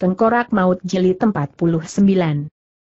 Tengkorak Maut Jeli Tempat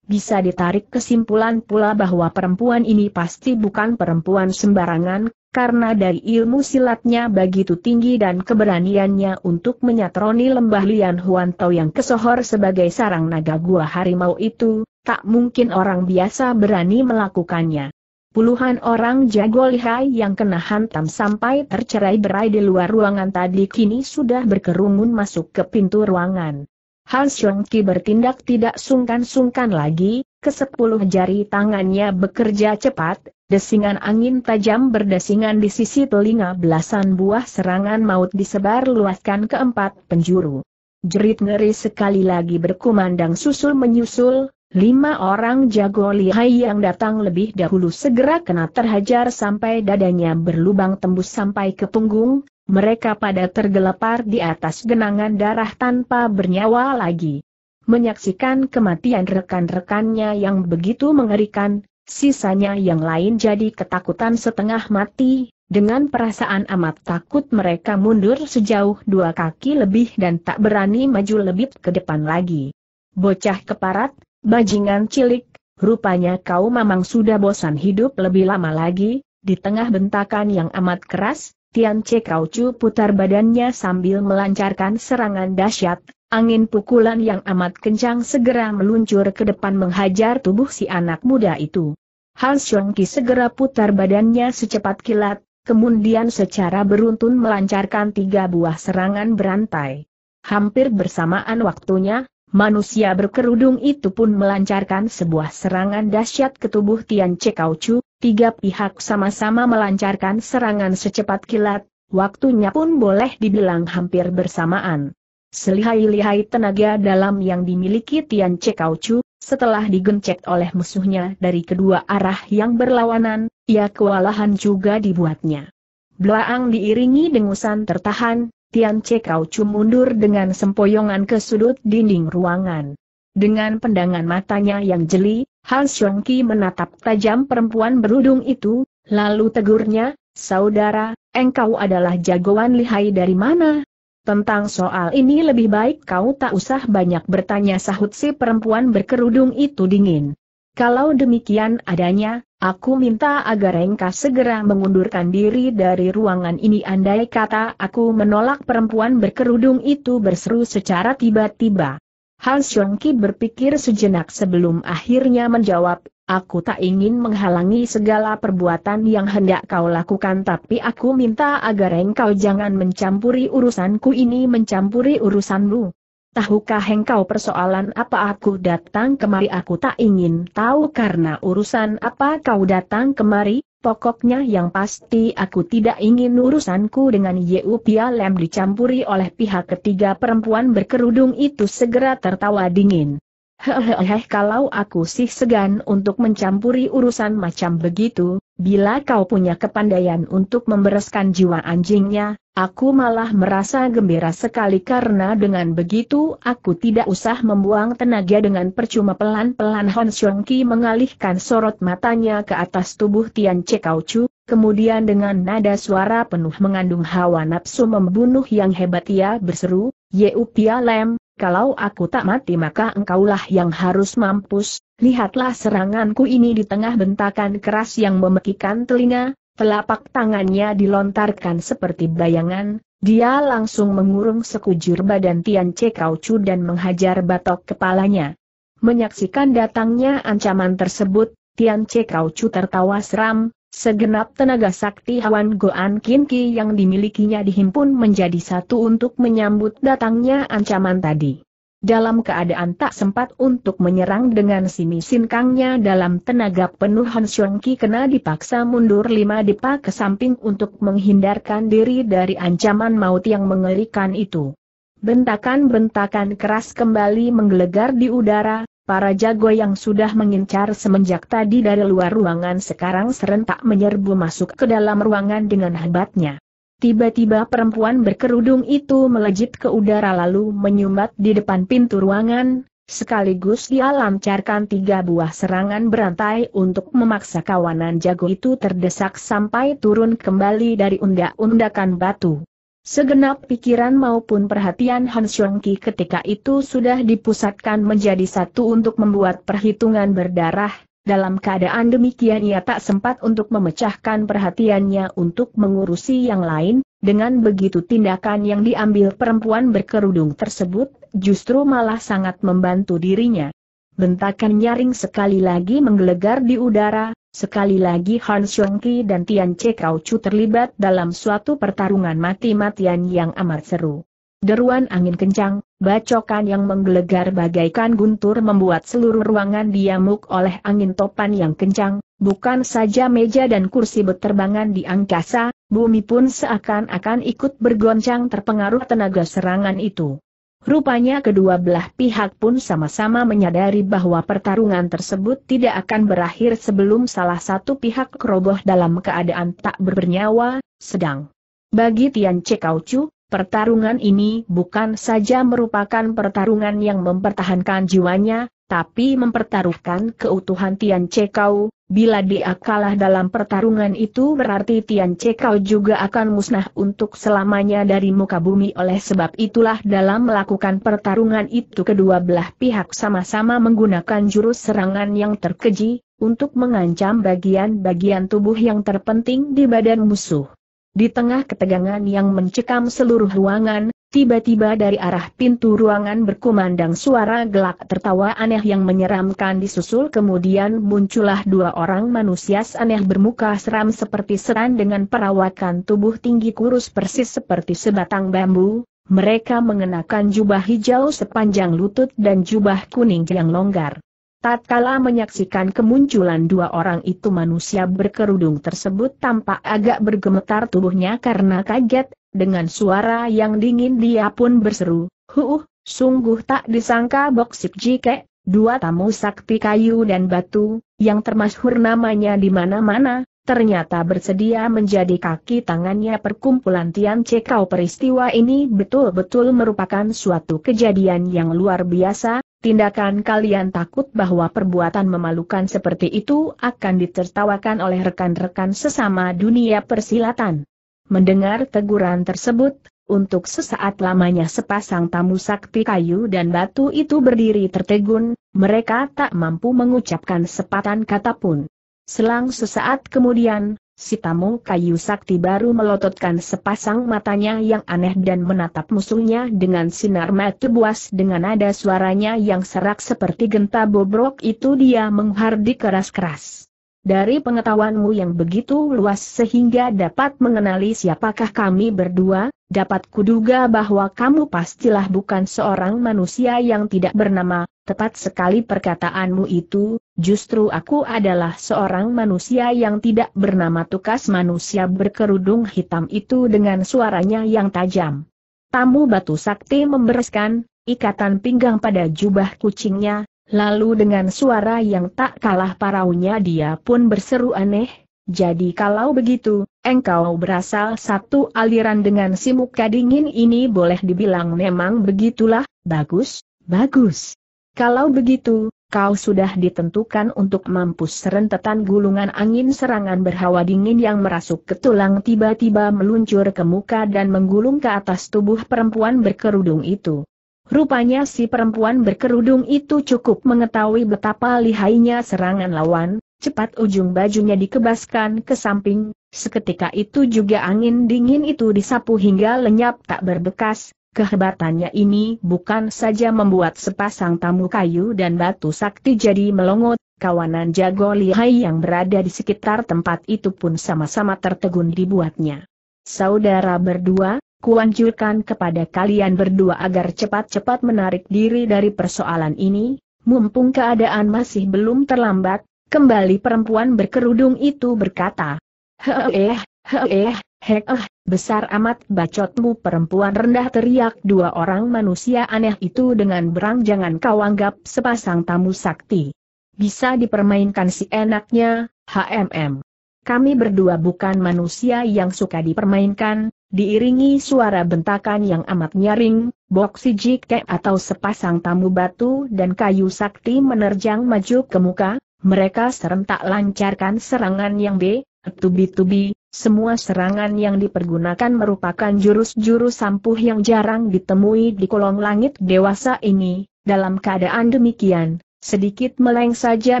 Bisa ditarik kesimpulan pula bahwa perempuan ini pasti bukan perempuan sembarangan, karena dari ilmu silatnya begitu tinggi dan keberaniannya untuk menyatroni lembah Lian Huanto yang kesohor sebagai sarang naga gua harimau itu, tak mungkin orang biasa berani melakukannya. Puluhan orang jago lihai yang kena hantam sampai tercerai berai di luar ruangan tadi kini sudah berkerumun masuk ke pintu ruangan. Hans Lengki bertindak tidak sungkan-sungkan lagi, kesepuluh jari tangannya bekerja cepat, desingan angin tajam berdesingan di sisi telinga belasan buah serangan maut disebar luaskan ke empat penjuru. Jerit ngeri sekali lagi berkumandang susul-menyusul, Lima orang jago lihai yang datang lebih dahulu segera kena terhajar sampai dadanya berlubang tembus sampai ke punggung, mereka pada tergelepar di atas genangan darah tanpa bernyawa lagi. Menyaksikan kematian rekan-rekannya yang begitu mengerikan, sisanya yang lain jadi ketakutan setengah mati, dengan perasaan amat takut mereka mundur sejauh dua kaki lebih dan tak berani maju lebih ke depan lagi. Bocah keparat, bajingan cilik, rupanya kau memang sudah bosan hidup lebih lama lagi, di tengah bentakan yang amat keras, Tian Che Kau Chu putar badannya sambil melancarkan serangan dahsyat, angin pukulan yang amat kencang segera meluncur ke depan menghajar tubuh si anak muda itu. Han Xiong Ki segera putar badannya secepat kilat, kemudian secara beruntun melancarkan tiga buah serangan berantai. Hampir bersamaan waktunya, Manusia berkerudung itu pun melancarkan sebuah serangan dahsyat ke tubuh Tian Chekau Chu, tiga pihak sama-sama melancarkan serangan secepat kilat, waktunya pun boleh dibilang hampir bersamaan. Selihai-lihai tenaga dalam yang dimiliki Tian Chekau Chu, setelah digencet oleh musuhnya dari kedua arah yang berlawanan, ia kewalahan juga dibuatnya. Belaang diiringi dengusan tertahan, Tian Cekau Chu mundur dengan sempoyongan ke sudut dinding ruangan. Dengan pendangan matanya yang jeli, Han Xiongki menatap tajam perempuan berudung itu, lalu tegurnya, Saudara, engkau adalah jagoan lihai dari mana? Tentang soal ini lebih baik kau tak usah banyak bertanya sahut si perempuan berkerudung itu dingin. Kalau demikian adanya, aku minta agar Engkau segera mengundurkan diri dari ruangan ini andai kata aku menolak perempuan berkerudung itu berseru secara tiba-tiba. Han Xiongki berpikir sejenak sebelum akhirnya menjawab, aku tak ingin menghalangi segala perbuatan yang hendak kau lakukan tapi aku minta agar engkau jangan mencampuri urusanku ini mencampuri urusanmu. Tahukah engkau persoalan apa aku datang kemari? Aku tak ingin tahu karena urusan apa kau datang kemari. Pokoknya yang pasti aku tidak ingin urusanku dengan Yeu Lem dicampuri oleh pihak ketiga perempuan berkerudung itu segera tertawa dingin. Hehehe kalau aku sih segan untuk mencampuri urusan macam begitu, Bila kau punya kepandaian untuk membereskan jiwa anjingnya, aku malah merasa gembira sekali karena dengan begitu aku tidak usah membuang tenaga dengan percuma pelan-pelan Hon Xiong Ki mengalihkan sorot matanya ke atas tubuh Tian Kau Chu, kemudian dengan nada suara penuh mengandung hawa nafsu membunuh yang hebat ia berseru, Yeu Upia Lem, kalau aku tak mati maka engkaulah yang harus mampus, Lihatlah seranganku ini di tengah bentakan keras yang memekikan telinga, telapak tangannya dilontarkan seperti bayangan, dia langsung mengurung sekujur badan Tian Chu dan menghajar batok kepalanya. Menyaksikan datangnya ancaman tersebut, Tian Chu tertawa seram, Segenap tenaga sakti Hwan Goan Ki yang dimilikinya dihimpun menjadi satu untuk menyambut datangnya ancaman tadi dalam keadaan tak sempat untuk menyerang dengan sini sinkangnya dalam tenaga penuh Han Xiong Ki kena dipaksa mundur lima dipa ke samping untuk menghindarkan diri dari ancaman maut yang mengerikan itu. Bentakan-bentakan keras kembali menggelegar di udara, para jago yang sudah mengincar semenjak tadi dari luar ruangan sekarang serentak menyerbu masuk ke dalam ruangan dengan hebatnya. Tiba-tiba perempuan berkerudung itu melejit ke udara lalu menyumbat di depan pintu ruangan, sekaligus dia lancarkan tiga buah serangan berantai untuk memaksa kawanan jago itu terdesak sampai turun kembali dari undak-undakan batu. Segenap pikiran maupun perhatian Han Yongki ketika itu sudah dipusatkan menjadi satu untuk membuat perhitungan berdarah, dalam keadaan demikian ia tak sempat untuk memecahkan perhatiannya untuk mengurusi yang lain, dengan begitu tindakan yang diambil perempuan berkerudung tersebut, justru malah sangat membantu dirinya. Bentakan nyaring sekali lagi menggelegar di udara, sekali lagi Han Xiongki dan Tian Che Kau Chu terlibat dalam suatu pertarungan mati-matian yang amat seru. Deruan angin kencang, bacokan yang menggelegar bagaikan guntur membuat seluruh ruangan diamuk oleh angin topan yang kencang, bukan saja meja dan kursi berterbangan di angkasa, bumi pun seakan-akan ikut bergoncang terpengaruh tenaga serangan itu. Rupanya kedua belah pihak pun sama-sama menyadari bahwa pertarungan tersebut tidak akan berakhir sebelum salah satu pihak keroboh dalam keadaan tak bernyawa, sedang bagi Tian Chu, Pertarungan ini bukan saja merupakan pertarungan yang mempertahankan jiwanya, tapi mempertaruhkan keutuhan Tian Cekau, bila dia kalah dalam pertarungan itu berarti Tian Cekau juga akan musnah untuk selamanya dari muka bumi oleh sebab itulah dalam melakukan pertarungan itu kedua belah pihak sama-sama menggunakan jurus serangan yang terkeji, untuk mengancam bagian-bagian tubuh yang terpenting di badan musuh. Di tengah ketegangan yang mencekam seluruh ruangan, tiba-tiba dari arah pintu ruangan berkumandang suara gelak tertawa aneh yang menyeramkan disusul kemudian muncullah dua orang manusia aneh bermuka seram seperti seran dengan perawakan tubuh tinggi kurus persis seperti sebatang bambu, mereka mengenakan jubah hijau sepanjang lutut dan jubah kuning yang longgar. Tatkala menyaksikan kemunculan dua orang itu manusia berkerudung tersebut tampak agak bergemetar tubuhnya karena kaget, dengan suara yang dingin dia pun berseru, Huh, sungguh tak disangka Boksik Jike, dua tamu sakti kayu dan batu, yang termasyhur namanya di mana-mana, ternyata bersedia menjadi kaki tangannya perkumpulan Tian Cekau peristiwa ini betul-betul merupakan suatu kejadian yang luar biasa, Tindakan kalian takut bahwa perbuatan memalukan seperti itu akan ditertawakan oleh rekan-rekan sesama dunia persilatan. Mendengar teguran tersebut, untuk sesaat lamanya sepasang tamu sakti kayu dan batu itu berdiri tertegun, mereka tak mampu mengucapkan sepatan kata pun. Selang sesaat kemudian, Si tamu kayu sakti baru melototkan sepasang matanya yang aneh dan menatap musuhnya dengan sinar mata buas dengan nada suaranya yang serak seperti genta bobrok itu dia menghardik keras-keras dari pengetahuanmu yang begitu luas sehingga dapat mengenali siapakah kami berdua, dapat kuduga bahwa kamu pastilah bukan seorang manusia yang tidak bernama, tepat sekali perkataanmu itu, justru aku adalah seorang manusia yang tidak bernama tukas manusia berkerudung hitam itu dengan suaranya yang tajam. Tamu batu sakti membereskan, ikatan pinggang pada jubah kucingnya, Lalu dengan suara yang tak kalah parahnya dia pun berseru aneh, jadi kalau begitu, engkau berasal satu aliran dengan si muka dingin ini boleh dibilang memang begitulah, bagus, bagus. Kalau begitu, kau sudah ditentukan untuk mampus serentetan gulungan angin serangan berhawa dingin yang merasuk ke tulang tiba-tiba meluncur ke muka dan menggulung ke atas tubuh perempuan berkerudung itu. Rupanya si perempuan berkerudung itu cukup mengetahui betapa lihainya serangan lawan, cepat ujung bajunya dikebaskan ke samping, seketika itu juga angin dingin itu disapu hingga lenyap tak berbekas, Kehebatannya ini bukan saja membuat sepasang tamu kayu dan batu sakti jadi melongot, kawanan jago lihai yang berada di sekitar tempat itu pun sama-sama tertegun dibuatnya. Saudara berdua, kuanjurkan kepada kalian berdua agar cepat-cepat menarik diri dari persoalan ini, mumpung keadaan masih belum terlambat, kembali perempuan berkerudung itu berkata. Heeh, heeh, heeh, besar amat bacotmu perempuan rendah teriak dua orang manusia aneh itu dengan berang jangan kau anggap sepasang tamu sakti. Bisa dipermainkan si enaknya, HMM. Kami berdua bukan manusia yang suka dipermainkan, Diiringi suara bentakan yang amat nyaring, boksi jike atau sepasang tamu batu dan kayu sakti menerjang maju ke muka, mereka serentak lancarkan serangan yang B, tubi tubi semua serangan yang dipergunakan merupakan jurus-jurus sampuh yang jarang ditemui di kolong langit dewasa ini, dalam keadaan demikian, sedikit meleng saja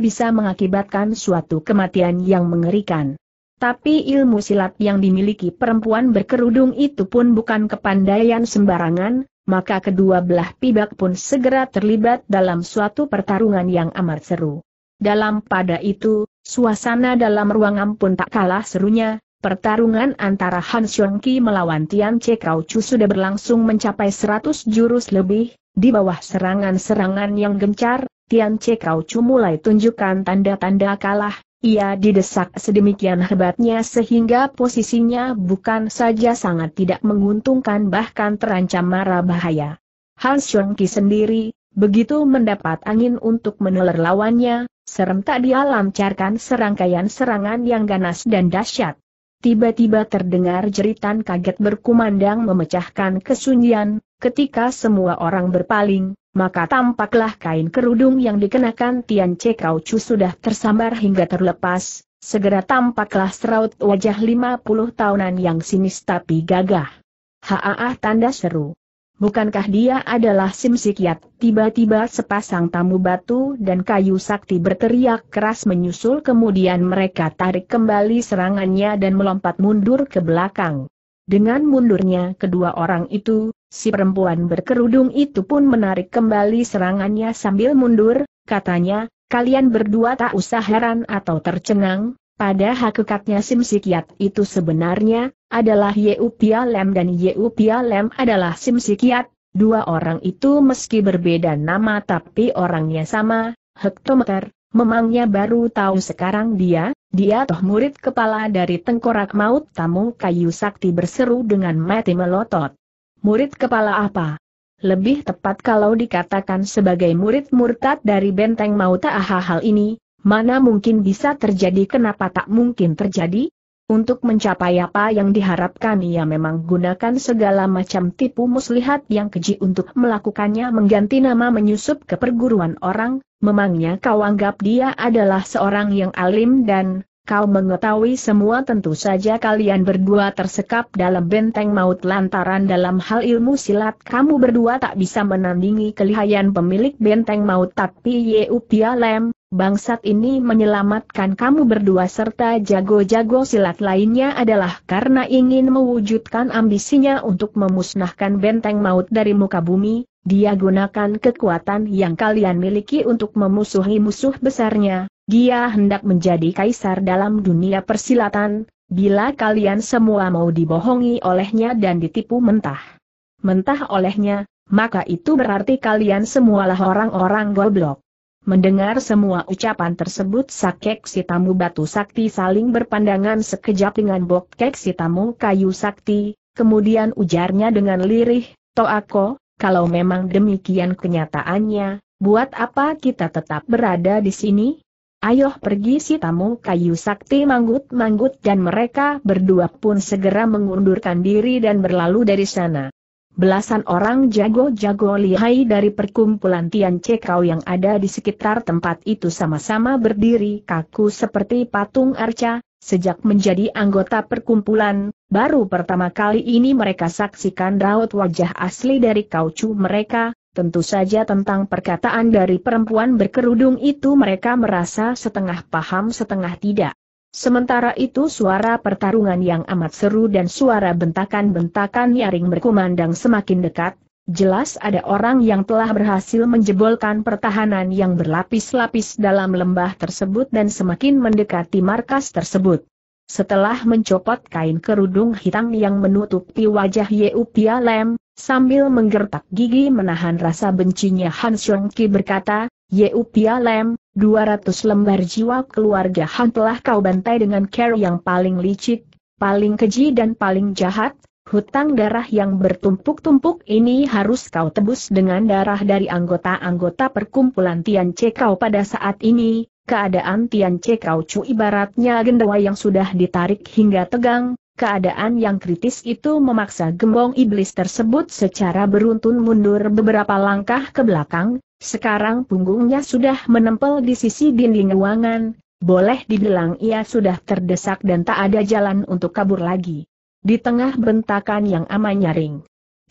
bisa mengakibatkan suatu kematian yang mengerikan. Tapi ilmu silat yang dimiliki perempuan berkerudung itu pun bukan kepandaian sembarangan, maka kedua belah pihak pun segera terlibat dalam suatu pertarungan yang amat seru. Dalam pada itu, suasana dalam ruangan pun tak kalah serunya, pertarungan antara Han Xiong Ki melawan Tian Che Kau Chu sudah berlangsung mencapai 100 jurus lebih, di bawah serangan-serangan yang gencar, Tian Che Kau Chu mulai tunjukkan tanda-tanda kalah, ia didesak sedemikian hebatnya sehingga posisinya bukan saja sangat tidak menguntungkan bahkan terancam marah bahaya. Hans Ki sendiri, begitu mendapat angin untuk meneler lawannya, serentak dia lancarkan serangkaian serangan yang ganas dan dahsyat. Tiba-tiba terdengar jeritan kaget berkumandang memecahkan kesunyian, Ketika semua orang berpaling, maka tampaklah kain kerudung yang dikenakan Tian Kau Chu sudah tersambar hingga terlepas, segera tampaklah seraut wajah lima puluh tahunan yang sinis tapi gagah. Haa tanda seru. Bukankah dia adalah Sim Sikiat? Tiba-tiba sepasang tamu batu dan kayu sakti berteriak keras menyusul kemudian mereka tarik kembali serangannya dan melompat mundur ke belakang. Dengan mundurnya kedua orang itu, Si perempuan berkerudung itu pun menarik kembali serangannya sambil mundur, katanya, kalian berdua tak usah heran atau tercengang, pada hakikatnya Sim Sikiat itu sebenarnya, adalah Yeu Pia Lem dan Yeu Pia Lem adalah Sim Sikiat, dua orang itu meski berbeda nama tapi orangnya sama, hektometer, Memangnya baru tahu sekarang dia, dia toh murid kepala dari tengkorak maut tamu kayu sakti berseru dengan mati melotot. Murid kepala apa? Lebih tepat kalau dikatakan sebagai murid murtad dari benteng Mauta Aha hal ini, mana mungkin bisa terjadi kenapa tak mungkin terjadi? Untuk mencapai apa yang diharapkan ia memang gunakan segala macam tipu muslihat yang keji untuk melakukannya mengganti nama menyusup ke perguruan orang, memangnya kau anggap dia adalah seorang yang alim dan Kau mengetahui semua tentu saja kalian berdua tersekap dalam benteng maut lantaran dalam hal ilmu silat kamu berdua tak bisa menandingi kelihayan pemilik benteng maut tapi Yeu Pialem, bangsat ini menyelamatkan kamu berdua serta jago-jago silat lainnya adalah karena ingin mewujudkan ambisinya untuk memusnahkan benteng maut dari muka bumi, dia gunakan kekuatan yang kalian miliki untuk memusuhi musuh besarnya, dia hendak menjadi kaisar dalam dunia persilatan, bila kalian semua mau dibohongi olehnya dan ditipu mentah. Mentah olehnya, maka itu berarti kalian semualah orang-orang goblok. Mendengar semua ucapan tersebut Sakek si tamu batu sakti saling berpandangan sekejap dengan Bokek si tamu kayu sakti, kemudian ujarnya dengan lirih, Toako, kalau memang demikian kenyataannya, buat apa kita tetap berada di sini? Ayo pergi si tamu kayu sakti manggut-manggut dan mereka berdua pun segera mengundurkan diri dan berlalu dari sana. Belasan orang jago-jago lihai dari perkumpulan Tian Cekau yang ada di sekitar tempat itu sama-sama berdiri kaku seperti patung arca, sejak menjadi anggota perkumpulan, baru pertama kali ini mereka saksikan raut wajah asli dari kaucu mereka, Tentu saja tentang perkataan dari perempuan berkerudung itu mereka merasa setengah paham setengah tidak. Sementara itu suara pertarungan yang amat seru dan suara bentakan-bentakan nyaring berkumandang semakin dekat, jelas ada orang yang telah berhasil menjebolkan pertahanan yang berlapis-lapis dalam lembah tersebut dan semakin mendekati markas tersebut. Setelah mencopot kain kerudung hitam yang menutupi wajah Ye Pia Lem, sambil menggertak gigi menahan rasa bencinya Han Xiong Ki berkata, Ye Pia Lem, 200 lembar jiwa keluarga Han telah kau bantai dengan care yang paling licik, paling keji dan paling jahat, hutang darah yang bertumpuk-tumpuk ini harus kau tebus dengan darah dari anggota-anggota perkumpulan Tian kau pada saat ini, Keadaan Tian Che Kau Chu ibaratnya gendawa yang sudah ditarik hingga tegang, keadaan yang kritis itu memaksa gembong iblis tersebut secara beruntun mundur beberapa langkah ke belakang, sekarang punggungnya sudah menempel di sisi dinding ruangan, boleh dibilang ia sudah terdesak dan tak ada jalan untuk kabur lagi. Di tengah bentakan yang amat nyaring,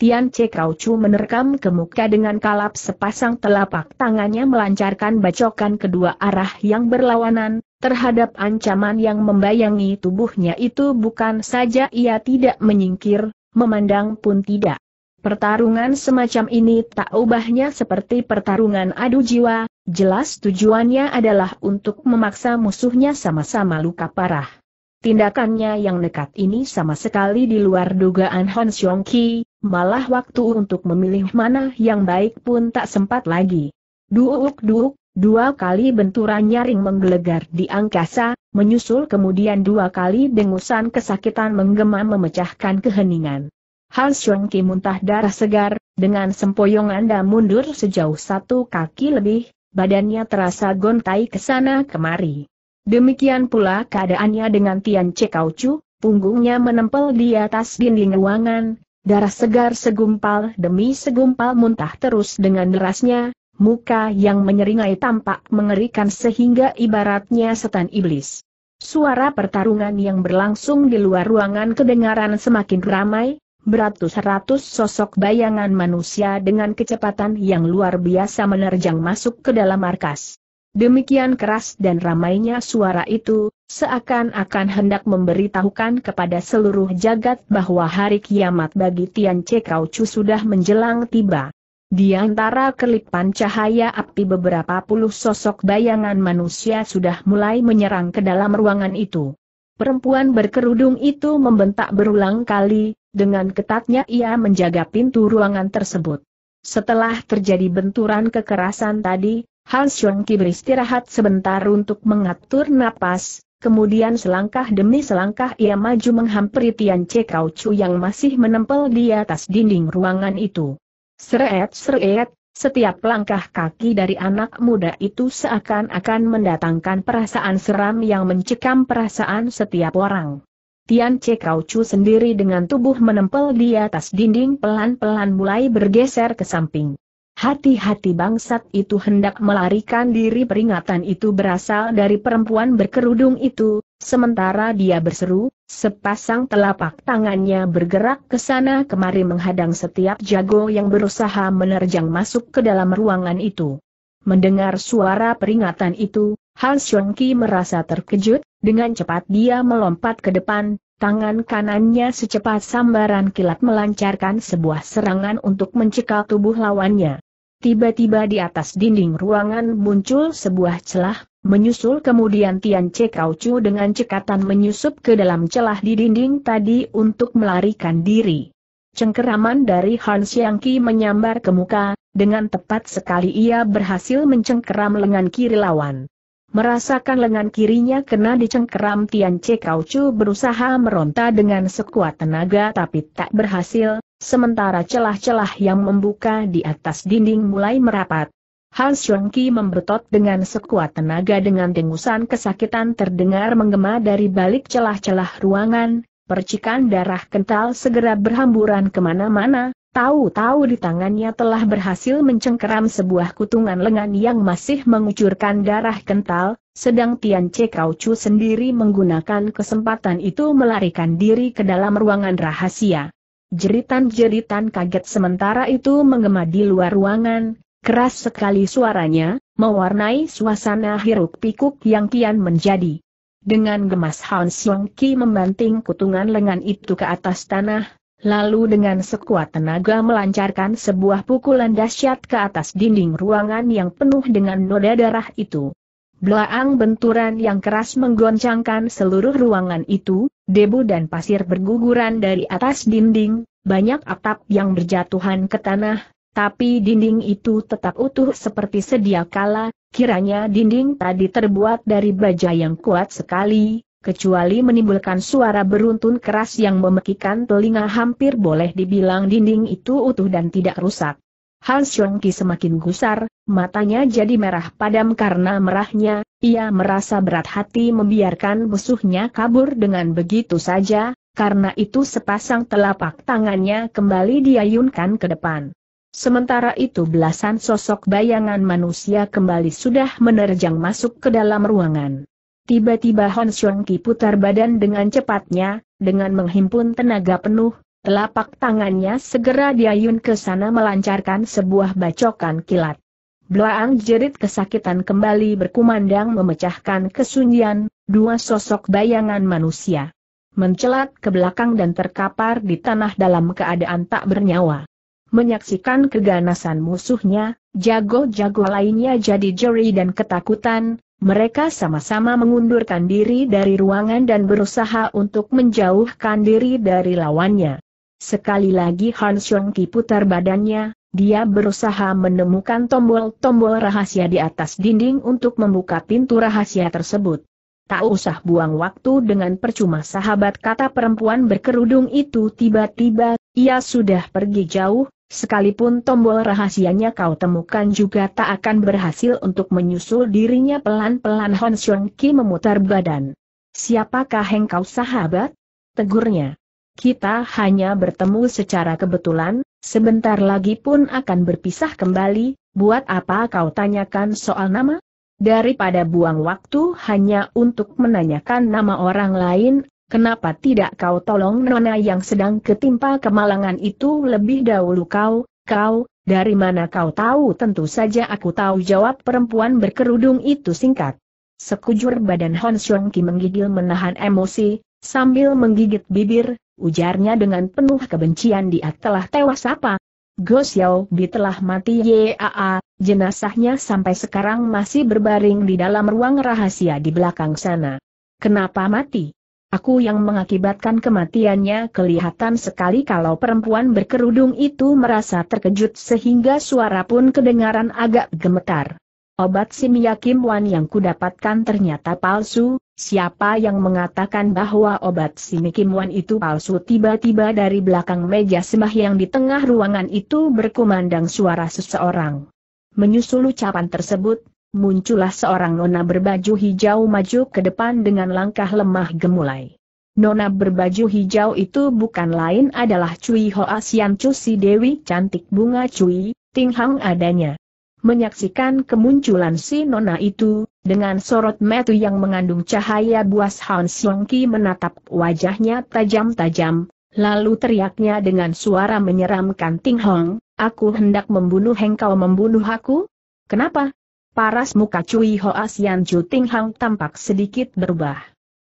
Tian Che Chu menerkam ke muka dengan kalap sepasang telapak tangannya melancarkan bacokan kedua arah yang berlawanan, terhadap ancaman yang membayangi tubuhnya itu bukan saja ia tidak menyingkir, memandang pun tidak. Pertarungan semacam ini tak ubahnya seperti pertarungan adu jiwa, jelas tujuannya adalah untuk memaksa musuhnya sama-sama luka parah. Tindakannya yang nekat ini sama sekali di luar dugaan Hon Xiong Ki, malah waktu untuk memilih mana yang baik pun tak sempat lagi. Duuk-duuk, dua kali benturan nyaring menggelegar di angkasa, menyusul kemudian dua kali dengusan kesakitan menggema memecahkan keheningan. Han Xiong Ki muntah darah segar, dengan sempoyong anda mundur sejauh satu kaki lebih, badannya terasa gontai ke sana kemari. Demikian pula keadaannya dengan Tian Che Chu, punggungnya menempel di atas dinding ruangan, Darah segar segumpal demi segumpal muntah terus dengan derasnya, muka yang menyeringai tampak mengerikan sehingga ibaratnya setan iblis. Suara pertarungan yang berlangsung di luar ruangan kedengaran semakin ramai, beratus-ratus sosok bayangan manusia dengan kecepatan yang luar biasa menerjang masuk ke dalam markas. Demikian keras dan ramainya suara itu, seakan-akan hendak memberitahukan kepada seluruh jagat bahwa hari kiamat bagi Tian Kau Chu sudah menjelang tiba. Di antara kelipan cahaya api beberapa puluh sosok bayangan manusia sudah mulai menyerang ke dalam ruangan itu. Perempuan berkerudung itu membentak berulang kali, dengan ketatnya ia menjaga pintu ruangan tersebut. Setelah terjadi benturan kekerasan tadi, Hans Rengki beristirahat sebentar untuk mengatur napas, kemudian selangkah demi selangkah ia maju menghampiri Tian Chekau Chu yang masih menempel di atas dinding ruangan itu. Seret-seret, setiap langkah kaki dari anak muda itu seakan-akan mendatangkan perasaan seram yang mencekam perasaan setiap orang. Tian Chekau Chu sendiri dengan tubuh menempel di atas dinding pelan-pelan mulai bergeser ke samping. Hati-hati bangsat itu hendak melarikan diri peringatan itu berasal dari perempuan berkerudung itu, sementara dia berseru, sepasang telapak tangannya bergerak ke sana kemari menghadang setiap jago yang berusaha menerjang masuk ke dalam ruangan itu. Mendengar suara peringatan itu, Hans Yongki merasa terkejut, dengan cepat dia melompat ke depan, Tangan kanannya secepat sambaran kilat melancarkan sebuah serangan untuk mencekal tubuh lawannya. Tiba-tiba di atas dinding ruangan muncul sebuah celah, menyusul kemudian Tian Che Chu dengan cekatan menyusup ke dalam celah di dinding tadi untuk melarikan diri. Cengkeraman dari Han Xiangqi menyambar ke muka, dengan tepat sekali ia berhasil mencengkeram lengan kiri lawan. Merasakan lengan kirinya kena dicengkeram Tian Che Kaucu berusaha meronta dengan sekuat tenaga tapi tak berhasil, sementara celah-celah yang membuka di atas dinding mulai merapat. Han Xiongqi membetot dengan sekuat tenaga dengan dengusan kesakitan terdengar menggema dari balik celah-celah ruangan, percikan darah kental segera berhamburan kemana-mana, Tahu-tahu di tangannya telah berhasil mencengkeram sebuah kutungan lengan yang masih mengucurkan darah kental, sedang Tian Che Chu sendiri menggunakan kesempatan itu melarikan diri ke dalam ruangan rahasia. Jeritan-jeritan kaget sementara itu menggema di luar ruangan, keras sekali suaranya, mewarnai suasana hiruk-pikuk yang kian menjadi. Dengan gemas Han Xiong Ki membanting kutungan lengan itu ke atas tanah, lalu dengan sekuat tenaga melancarkan sebuah pukulan dahsyat ke atas dinding ruangan yang penuh dengan noda darah itu. Belaang benturan yang keras menggoncangkan seluruh ruangan itu, debu dan pasir berguguran dari atas dinding, banyak atap yang berjatuhan ke tanah, tapi dinding itu tetap utuh seperti sedia kala, kiranya dinding tadi terbuat dari baja yang kuat sekali, kecuali menimbulkan suara beruntun keras yang memekikan telinga hampir boleh dibilang dinding itu utuh dan tidak rusak. Hal Yongki semakin gusar, matanya jadi merah padam karena merahnya, ia merasa berat hati membiarkan musuhnya kabur dengan begitu saja, karena itu sepasang telapak tangannya kembali diayunkan ke depan. Sementara itu belasan sosok bayangan manusia kembali sudah menerjang masuk ke dalam ruangan. Tiba-tiba Hon Ki putar badan dengan cepatnya, dengan menghimpun tenaga penuh, telapak tangannya segera diayun ke sana melancarkan sebuah bacokan kilat. Blaang jerit kesakitan kembali berkumandang memecahkan kesunyian, dua sosok bayangan manusia. Mencelat ke belakang dan terkapar di tanah dalam keadaan tak bernyawa. Menyaksikan keganasan musuhnya, jago-jago lainnya jadi jeri dan ketakutan, mereka sama-sama mengundurkan diri dari ruangan dan berusaha untuk menjauhkan diri dari lawannya. Sekali lagi Han Xiong Ki putar badannya, dia berusaha menemukan tombol-tombol rahasia di atas dinding untuk membuka pintu rahasia tersebut. Tak usah buang waktu dengan percuma sahabat kata perempuan berkerudung itu tiba-tiba, ia sudah pergi jauh, Sekalipun tombol rahasianya kau temukan juga tak akan berhasil untuk menyusul dirinya pelan-pelan Hon Xiong Ki memutar badan. Siapakah engkau sahabat? Tegurnya. Kita hanya bertemu secara kebetulan, sebentar lagi pun akan berpisah kembali, buat apa kau tanyakan soal nama? Daripada buang waktu hanya untuk menanyakan nama orang lain, Kenapa tidak kau tolong nona yang sedang ketimpa kemalangan itu lebih dahulu kau, kau, dari mana kau tahu tentu saja aku tahu jawab perempuan berkerudung itu singkat. Sekujur badan Hon Xiong Ki menggigil menahan emosi, sambil menggigit bibir, ujarnya dengan penuh kebencian dia telah tewas apa, Go Xiao Bi telah mati YAA, jenazahnya sampai sekarang masih berbaring di dalam ruang rahasia di belakang sana. Kenapa mati? Aku yang mengakibatkan kematiannya kelihatan sekali kalau perempuan berkerudung itu merasa terkejut sehingga suara pun kedengaran agak gemetar. Obat Simya Kim Wan yang kudapatkan ternyata palsu, siapa yang mengatakan bahwa obat Simi Kim Wan itu palsu tiba-tiba dari belakang meja sembah yang di tengah ruangan itu berkumandang suara seseorang. Menyusul ucapan tersebut, muncullah seorang nona berbaju hijau maju ke depan dengan langkah lemah gemulai. Nona berbaju hijau itu bukan lain adalah Cui Hoa Sian Chu si Dewi cantik bunga Cui, Ting Hang adanya. Menyaksikan kemunculan si nona itu, dengan sorot metu yang mengandung cahaya buas Han Siong Ki menatap wajahnya tajam-tajam, lalu teriaknya dengan suara menyeramkan Ting Hong, aku hendak membunuh engkau membunuh aku? Kenapa? Paras muka Cui Hoas Yan Chu Ting Hang tampak sedikit berubah.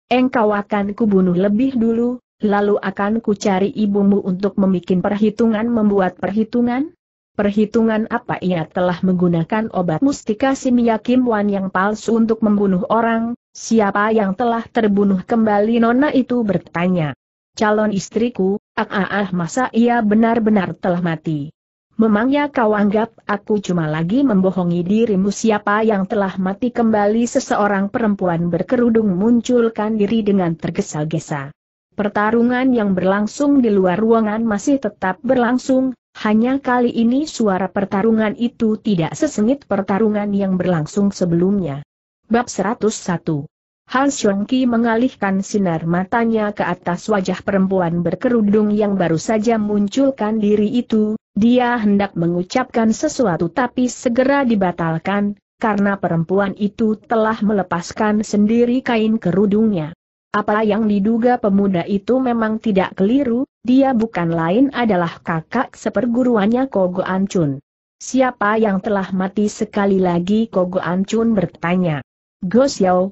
Engkau akan kubunuh lebih dulu, lalu akan kucari ibumu untuk membuat perhitungan membuat perhitungan? Perhitungan apa ia telah menggunakan obat mustika Simiakim Wan yang palsu untuk membunuh orang, siapa yang telah terbunuh kembali Nona itu bertanya. Calon istriku, ah ah, ah masa ia benar-benar telah mati. Memangnya kau anggap aku cuma lagi membohongi dirimu siapa yang telah mati kembali seseorang perempuan berkerudung munculkan diri dengan tergesa-gesa. Pertarungan yang berlangsung di luar ruangan masih tetap berlangsung, hanya kali ini suara pertarungan itu tidak sesengit pertarungan yang berlangsung sebelumnya. Bab 101 Han Xiongqi mengalihkan sinar matanya ke atas wajah perempuan berkerudung yang baru saja munculkan diri itu, dia hendak mengucapkan sesuatu tapi segera dibatalkan, karena perempuan itu telah melepaskan sendiri kain kerudungnya. Apa yang diduga pemuda itu memang tidak keliru, dia bukan lain adalah kakak seperguruannya Kogo Ancun. Siapa yang telah mati sekali lagi Kogo Ancun bertanya. Go Xiao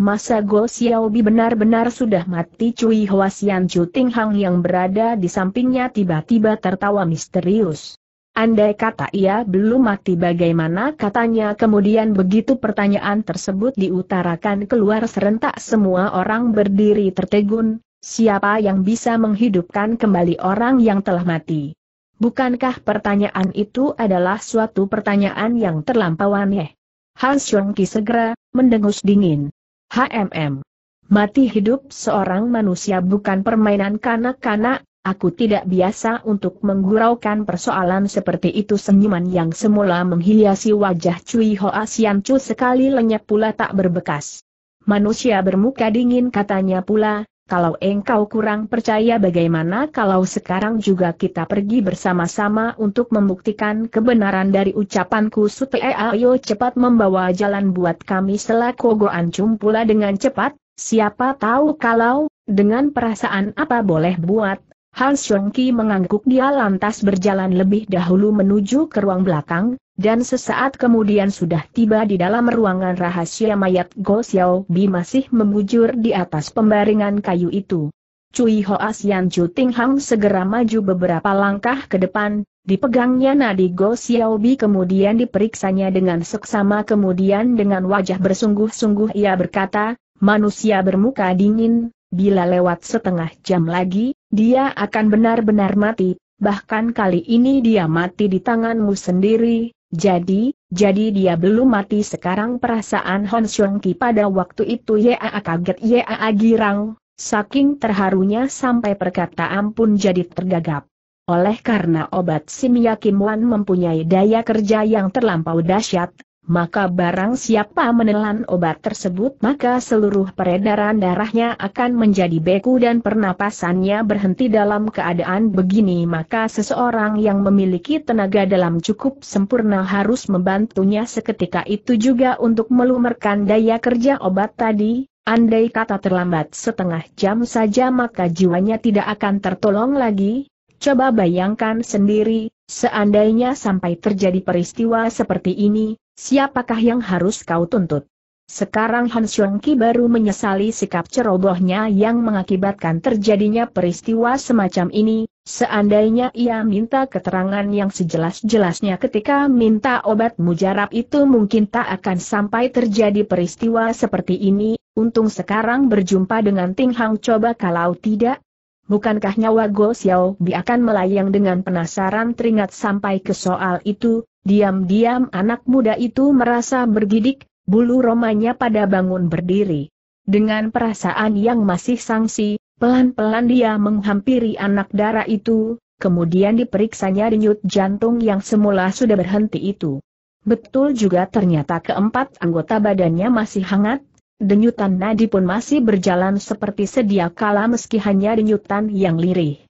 Masa Go Xiaobi benar-benar sudah mati Cui Huasian Chu Ting Hang yang berada di sampingnya tiba-tiba tertawa misterius. Andai kata ia belum mati bagaimana katanya kemudian begitu pertanyaan tersebut diutarakan keluar serentak semua orang berdiri tertegun, siapa yang bisa menghidupkan kembali orang yang telah mati? Bukankah pertanyaan itu adalah suatu pertanyaan yang terlampau aneh? Hans Yongki segera, mendengus dingin. HMM. Mati hidup seorang manusia bukan permainan kanak-kanak, Aku tidak biasa untuk mengguraukan persoalan seperti itu senyuman yang semula menghiasi wajah Cui Hoa Sian Chu sekali lenyap pula tak berbekas. Manusia bermuka dingin katanya pula, kalau engkau kurang percaya bagaimana kalau sekarang juga kita pergi bersama-sama untuk membuktikan kebenaran dari ucapanku supaya ayo cepat membawa jalan buat kami selaku goan pula dengan cepat, siapa tahu kalau, dengan perasaan apa boleh buat, Hans Xiongki mengangguk dia lantas berjalan lebih dahulu menuju ke ruang belakang, dan sesaat kemudian sudah tiba di dalam ruangan rahasia mayat Go Xiao Bi masih membujur di atas pembaringan kayu itu. Cui Hoa Asian Chu Ting Hang segera maju beberapa langkah ke depan, dipegangnya nadi Go Xiao Bi kemudian diperiksanya dengan seksama kemudian dengan wajah bersungguh-sungguh ia berkata, manusia bermuka dingin, bila lewat setengah jam lagi, dia akan benar-benar mati, bahkan kali ini dia mati di tanganmu sendiri, jadi, jadi dia belum mati sekarang perasaan Hon Xiong Ki pada waktu itu Yaa kaget Yaa girang, saking terharunya sampai perkataan pun jadi tergagap. Oleh karena obat Sim Yakim Wan mempunyai daya kerja yang terlampau dahsyat, maka barang siapa menelan obat tersebut maka seluruh peredaran darahnya akan menjadi beku dan pernapasannya berhenti dalam keadaan begini maka seseorang yang memiliki tenaga dalam cukup sempurna harus membantunya seketika itu juga untuk melumerkan daya kerja obat tadi, andai kata terlambat setengah jam saja maka jiwanya tidak akan tertolong lagi, coba bayangkan sendiri, seandainya sampai terjadi peristiwa seperti ini, siapakah yang harus kau tuntut? Sekarang Han Ki baru menyesali sikap cerobohnya yang mengakibatkan terjadinya peristiwa semacam ini, seandainya ia minta keterangan yang sejelas-jelasnya ketika minta obat mujarab itu mungkin tak akan sampai terjadi peristiwa seperti ini, untung sekarang berjumpa dengan Ting Hang coba kalau tidak, Bukankah nyawa Go Xiao Bi akan melayang dengan penasaran teringat sampai ke soal itu, Diam-diam anak muda itu merasa bergidik, bulu romanya pada bangun berdiri. Dengan perasaan yang masih sangsi, pelan-pelan dia menghampiri anak darah itu, kemudian diperiksanya denyut jantung yang semula sudah berhenti itu. Betul juga ternyata keempat anggota badannya masih hangat, denyutan nadi pun masih berjalan seperti sedia kala meski hanya denyutan yang lirih.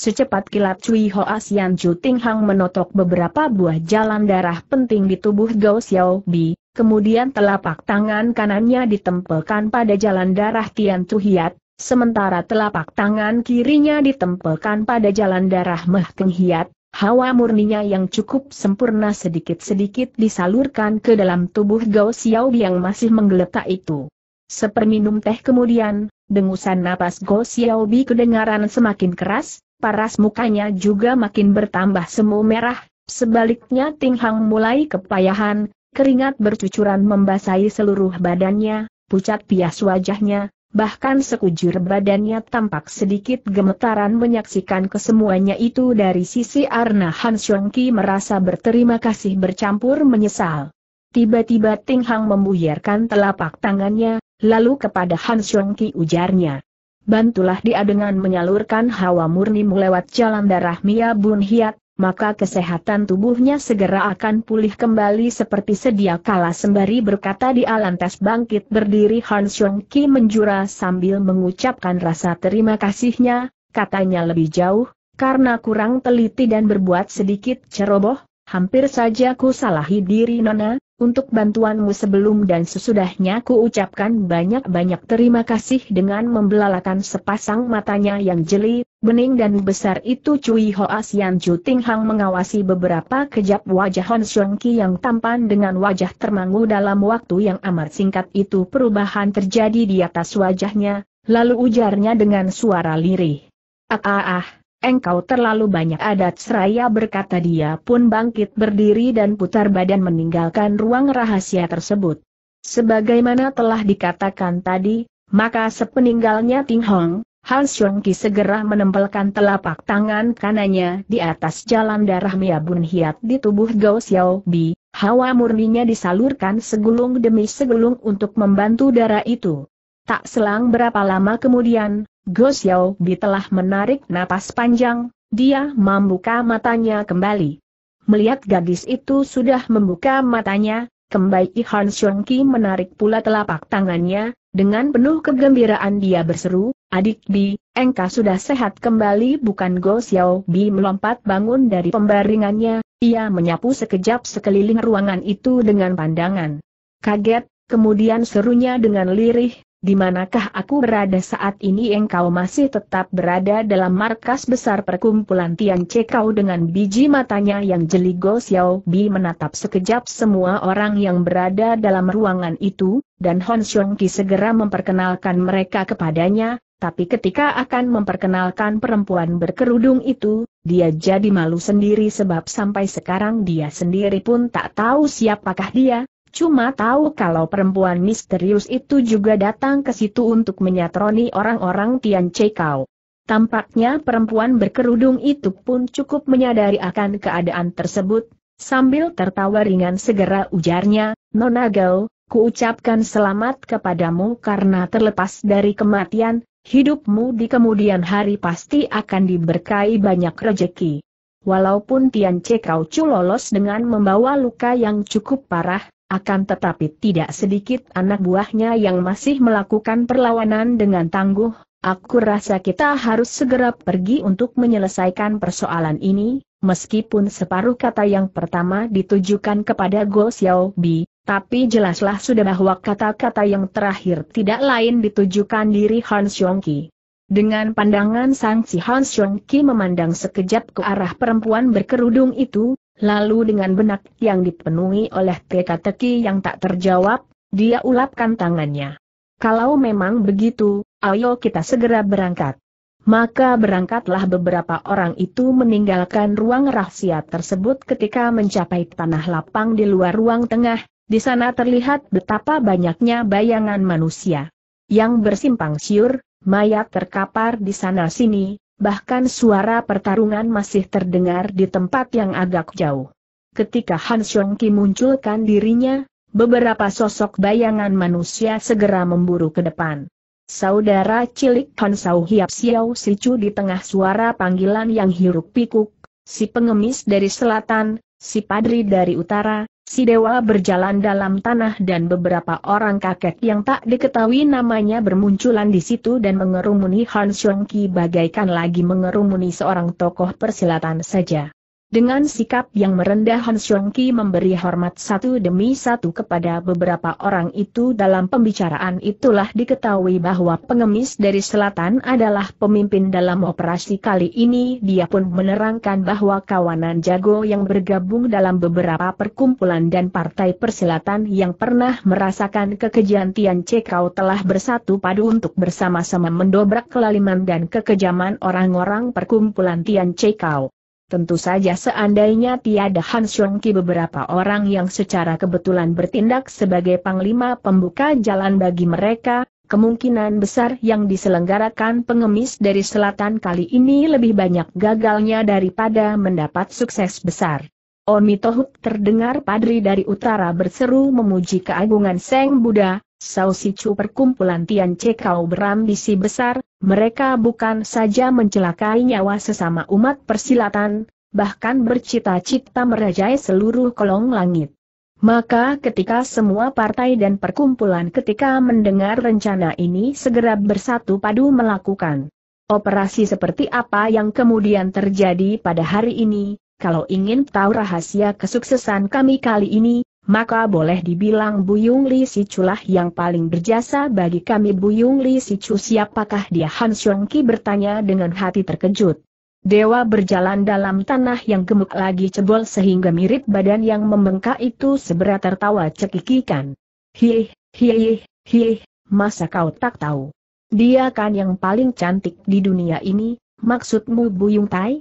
Secepat kilat Cui Hoa Sian Ju Ting Hang menotok beberapa buah jalan darah penting di tubuh Gao Xiao Bi, kemudian telapak tangan kanannya ditempelkan pada jalan darah Tian Tu Hiat, sementara telapak tangan kirinya ditempelkan pada jalan darah Meh Keng Hiat, hawa murninya yang cukup sempurna sedikit-sedikit disalurkan ke dalam tubuh Gao Xiao Bi yang masih menggeletak itu. Seperminum teh kemudian, dengusan napas Xiao Xiaobi kedengaran semakin keras, paras mukanya juga makin bertambah semu merah, sebaliknya Ting Hang mulai kepayahan, keringat bercucuran membasahi seluruh badannya, pucat pias wajahnya, bahkan sekujur badannya tampak sedikit gemetaran menyaksikan kesemuanya itu dari sisi Arna Han Ki merasa berterima kasih bercampur menyesal. Tiba-tiba Ting Hang membuyarkan telapak tangannya, lalu kepada Han Ki ujarnya bantulah dia dengan menyalurkan hawa murni lewat jalan darah Mia Bun Hiat, maka kesehatan tubuhnya segera akan pulih kembali seperti sedia kala sembari berkata di lantas bangkit berdiri Han Xiong Ki menjura sambil mengucapkan rasa terima kasihnya, katanya lebih jauh, karena kurang teliti dan berbuat sedikit ceroboh, hampir saja ku salahi diri nona, untuk bantuanmu sebelum dan sesudahnya ku ucapkan banyak-banyak terima kasih dengan membelalakan sepasang matanya yang jeli, bening dan besar itu Cui Hoa Sian Chu Ting Hang mengawasi beberapa kejap wajah Hon Xiong Ki yang tampan dengan wajah termangu dalam waktu yang amat singkat itu perubahan terjadi di atas wajahnya, lalu ujarnya dengan suara lirih. Ah ah ah engkau terlalu banyak adat seraya berkata dia pun bangkit berdiri dan putar badan meninggalkan ruang rahasia tersebut. Sebagaimana telah dikatakan tadi, maka sepeninggalnya Ting Hong, Han Xiong Ki segera menempelkan telapak tangan kanannya di atas jalan darah Miabun Hiat di tubuh Gao Xiao Bi, hawa murninya disalurkan segulung demi segulung untuk membantu darah itu. Tak selang berapa lama kemudian, Go Xiao Bi telah menarik napas panjang, dia membuka matanya kembali. Melihat gadis itu sudah membuka matanya, kembali Han Xiong Ki menarik pula telapak tangannya, dengan penuh kegembiraan dia berseru, adik Bi, engkau sudah sehat kembali bukan Go Xiao Bi melompat bangun dari pembaringannya, ia menyapu sekejap sekeliling ruangan itu dengan pandangan. Kaget, kemudian serunya dengan lirih, di manakah aku berada saat ini engkau masih tetap berada dalam markas besar perkumpulan Tian Kau dengan biji matanya yang jeli Go Xiao Bi menatap sekejap semua orang yang berada dalam ruangan itu, dan Hon Xiong Ki segera memperkenalkan mereka kepadanya, tapi ketika akan memperkenalkan perempuan berkerudung itu, dia jadi malu sendiri sebab sampai sekarang dia sendiri pun tak tahu siapakah dia, Cuma tahu kalau perempuan misterius itu juga datang ke situ untuk menyatroni orang-orang Tian Cekau. Tampaknya perempuan berkerudung itu pun cukup menyadari akan keadaan tersebut, sambil tertawa ringan segera ujarnya, Nona Gao, kuucapkan selamat kepadamu karena terlepas dari kematian, hidupmu di kemudian hari pasti akan diberkahi banyak rejeki. Walaupun Tian Cekau Chu lolos dengan membawa luka yang cukup parah, akan tetapi tidak sedikit anak buahnya yang masih melakukan perlawanan dengan tangguh, aku rasa kita harus segera pergi untuk menyelesaikan persoalan ini, meskipun separuh kata yang pertama ditujukan kepada Go Xiao Bi, tapi jelaslah sudah bahwa kata-kata yang terakhir tidak lain ditujukan diri Han Ki. Dengan pandangan sang si Han Ki memandang sekejap ke arah perempuan berkerudung itu, Lalu dengan benak yang dipenuhi oleh teka-teki yang tak terjawab, dia ulapkan tangannya. Kalau memang begitu, ayo kita segera berangkat. Maka berangkatlah beberapa orang itu meninggalkan ruang rahasia tersebut ketika mencapai tanah lapang di luar ruang tengah, di sana terlihat betapa banyaknya bayangan manusia. Yang bersimpang siur, mayat terkapar di sana-sini, bahkan suara pertarungan masih terdengar di tempat yang agak jauh. Ketika Han Xiong Ki munculkan dirinya, beberapa sosok bayangan manusia segera memburu ke depan. Saudara cilik Han Sau Hiap Xiao Sicu di tengah suara panggilan yang hiruk pikuk, si pengemis dari selatan, si padri dari utara, Si dewa berjalan dalam tanah dan beberapa orang kakek yang tak diketahui namanya bermunculan di situ dan mengerumuni Han Ki bagaikan lagi mengerumuni seorang tokoh persilatan saja. Dengan sikap yang merendah Han Xiong memberi hormat satu demi satu kepada beberapa orang itu dalam pembicaraan itulah diketahui bahwa pengemis dari selatan adalah pemimpin dalam operasi kali ini dia pun menerangkan bahwa kawanan jago yang bergabung dalam beberapa perkumpulan dan partai perselatan yang pernah merasakan kekejian Tian Cekau telah bersatu padu untuk bersama-sama mendobrak kelaliman dan kekejaman orang-orang perkumpulan Tian Cekau. Tentu saja seandainya tiada Han Ki beberapa orang yang secara kebetulan bertindak sebagai panglima pembuka jalan bagi mereka, kemungkinan besar yang diselenggarakan pengemis dari selatan kali ini lebih banyak gagalnya daripada mendapat sukses besar. Omitohuk terdengar padri dari utara berseru memuji keagungan Seng Buddha, Sausicu perkumpulan Tian Cekau berambisi besar, mereka bukan saja mencelakai nyawa sesama umat persilatan, bahkan bercita-cita merajai seluruh kolong langit. Maka ketika semua partai dan perkumpulan ketika mendengar rencana ini segera bersatu padu melakukan operasi seperti apa yang kemudian terjadi pada hari ini, kalau ingin tahu rahasia kesuksesan kami kali ini, maka boleh dibilang Buyung Li Siculah yang paling berjasa bagi kami Buyung Li Sicu siapakah dia Han Xiong Ki bertanya dengan hati terkejut. Dewa berjalan dalam tanah yang gemuk lagi cebol sehingga mirip badan yang membengkak itu seberat tertawa cekikikan. Hih, hih, hih, masa kau tak tahu? Dia kan yang paling cantik di dunia ini, maksudmu Buyung Tai?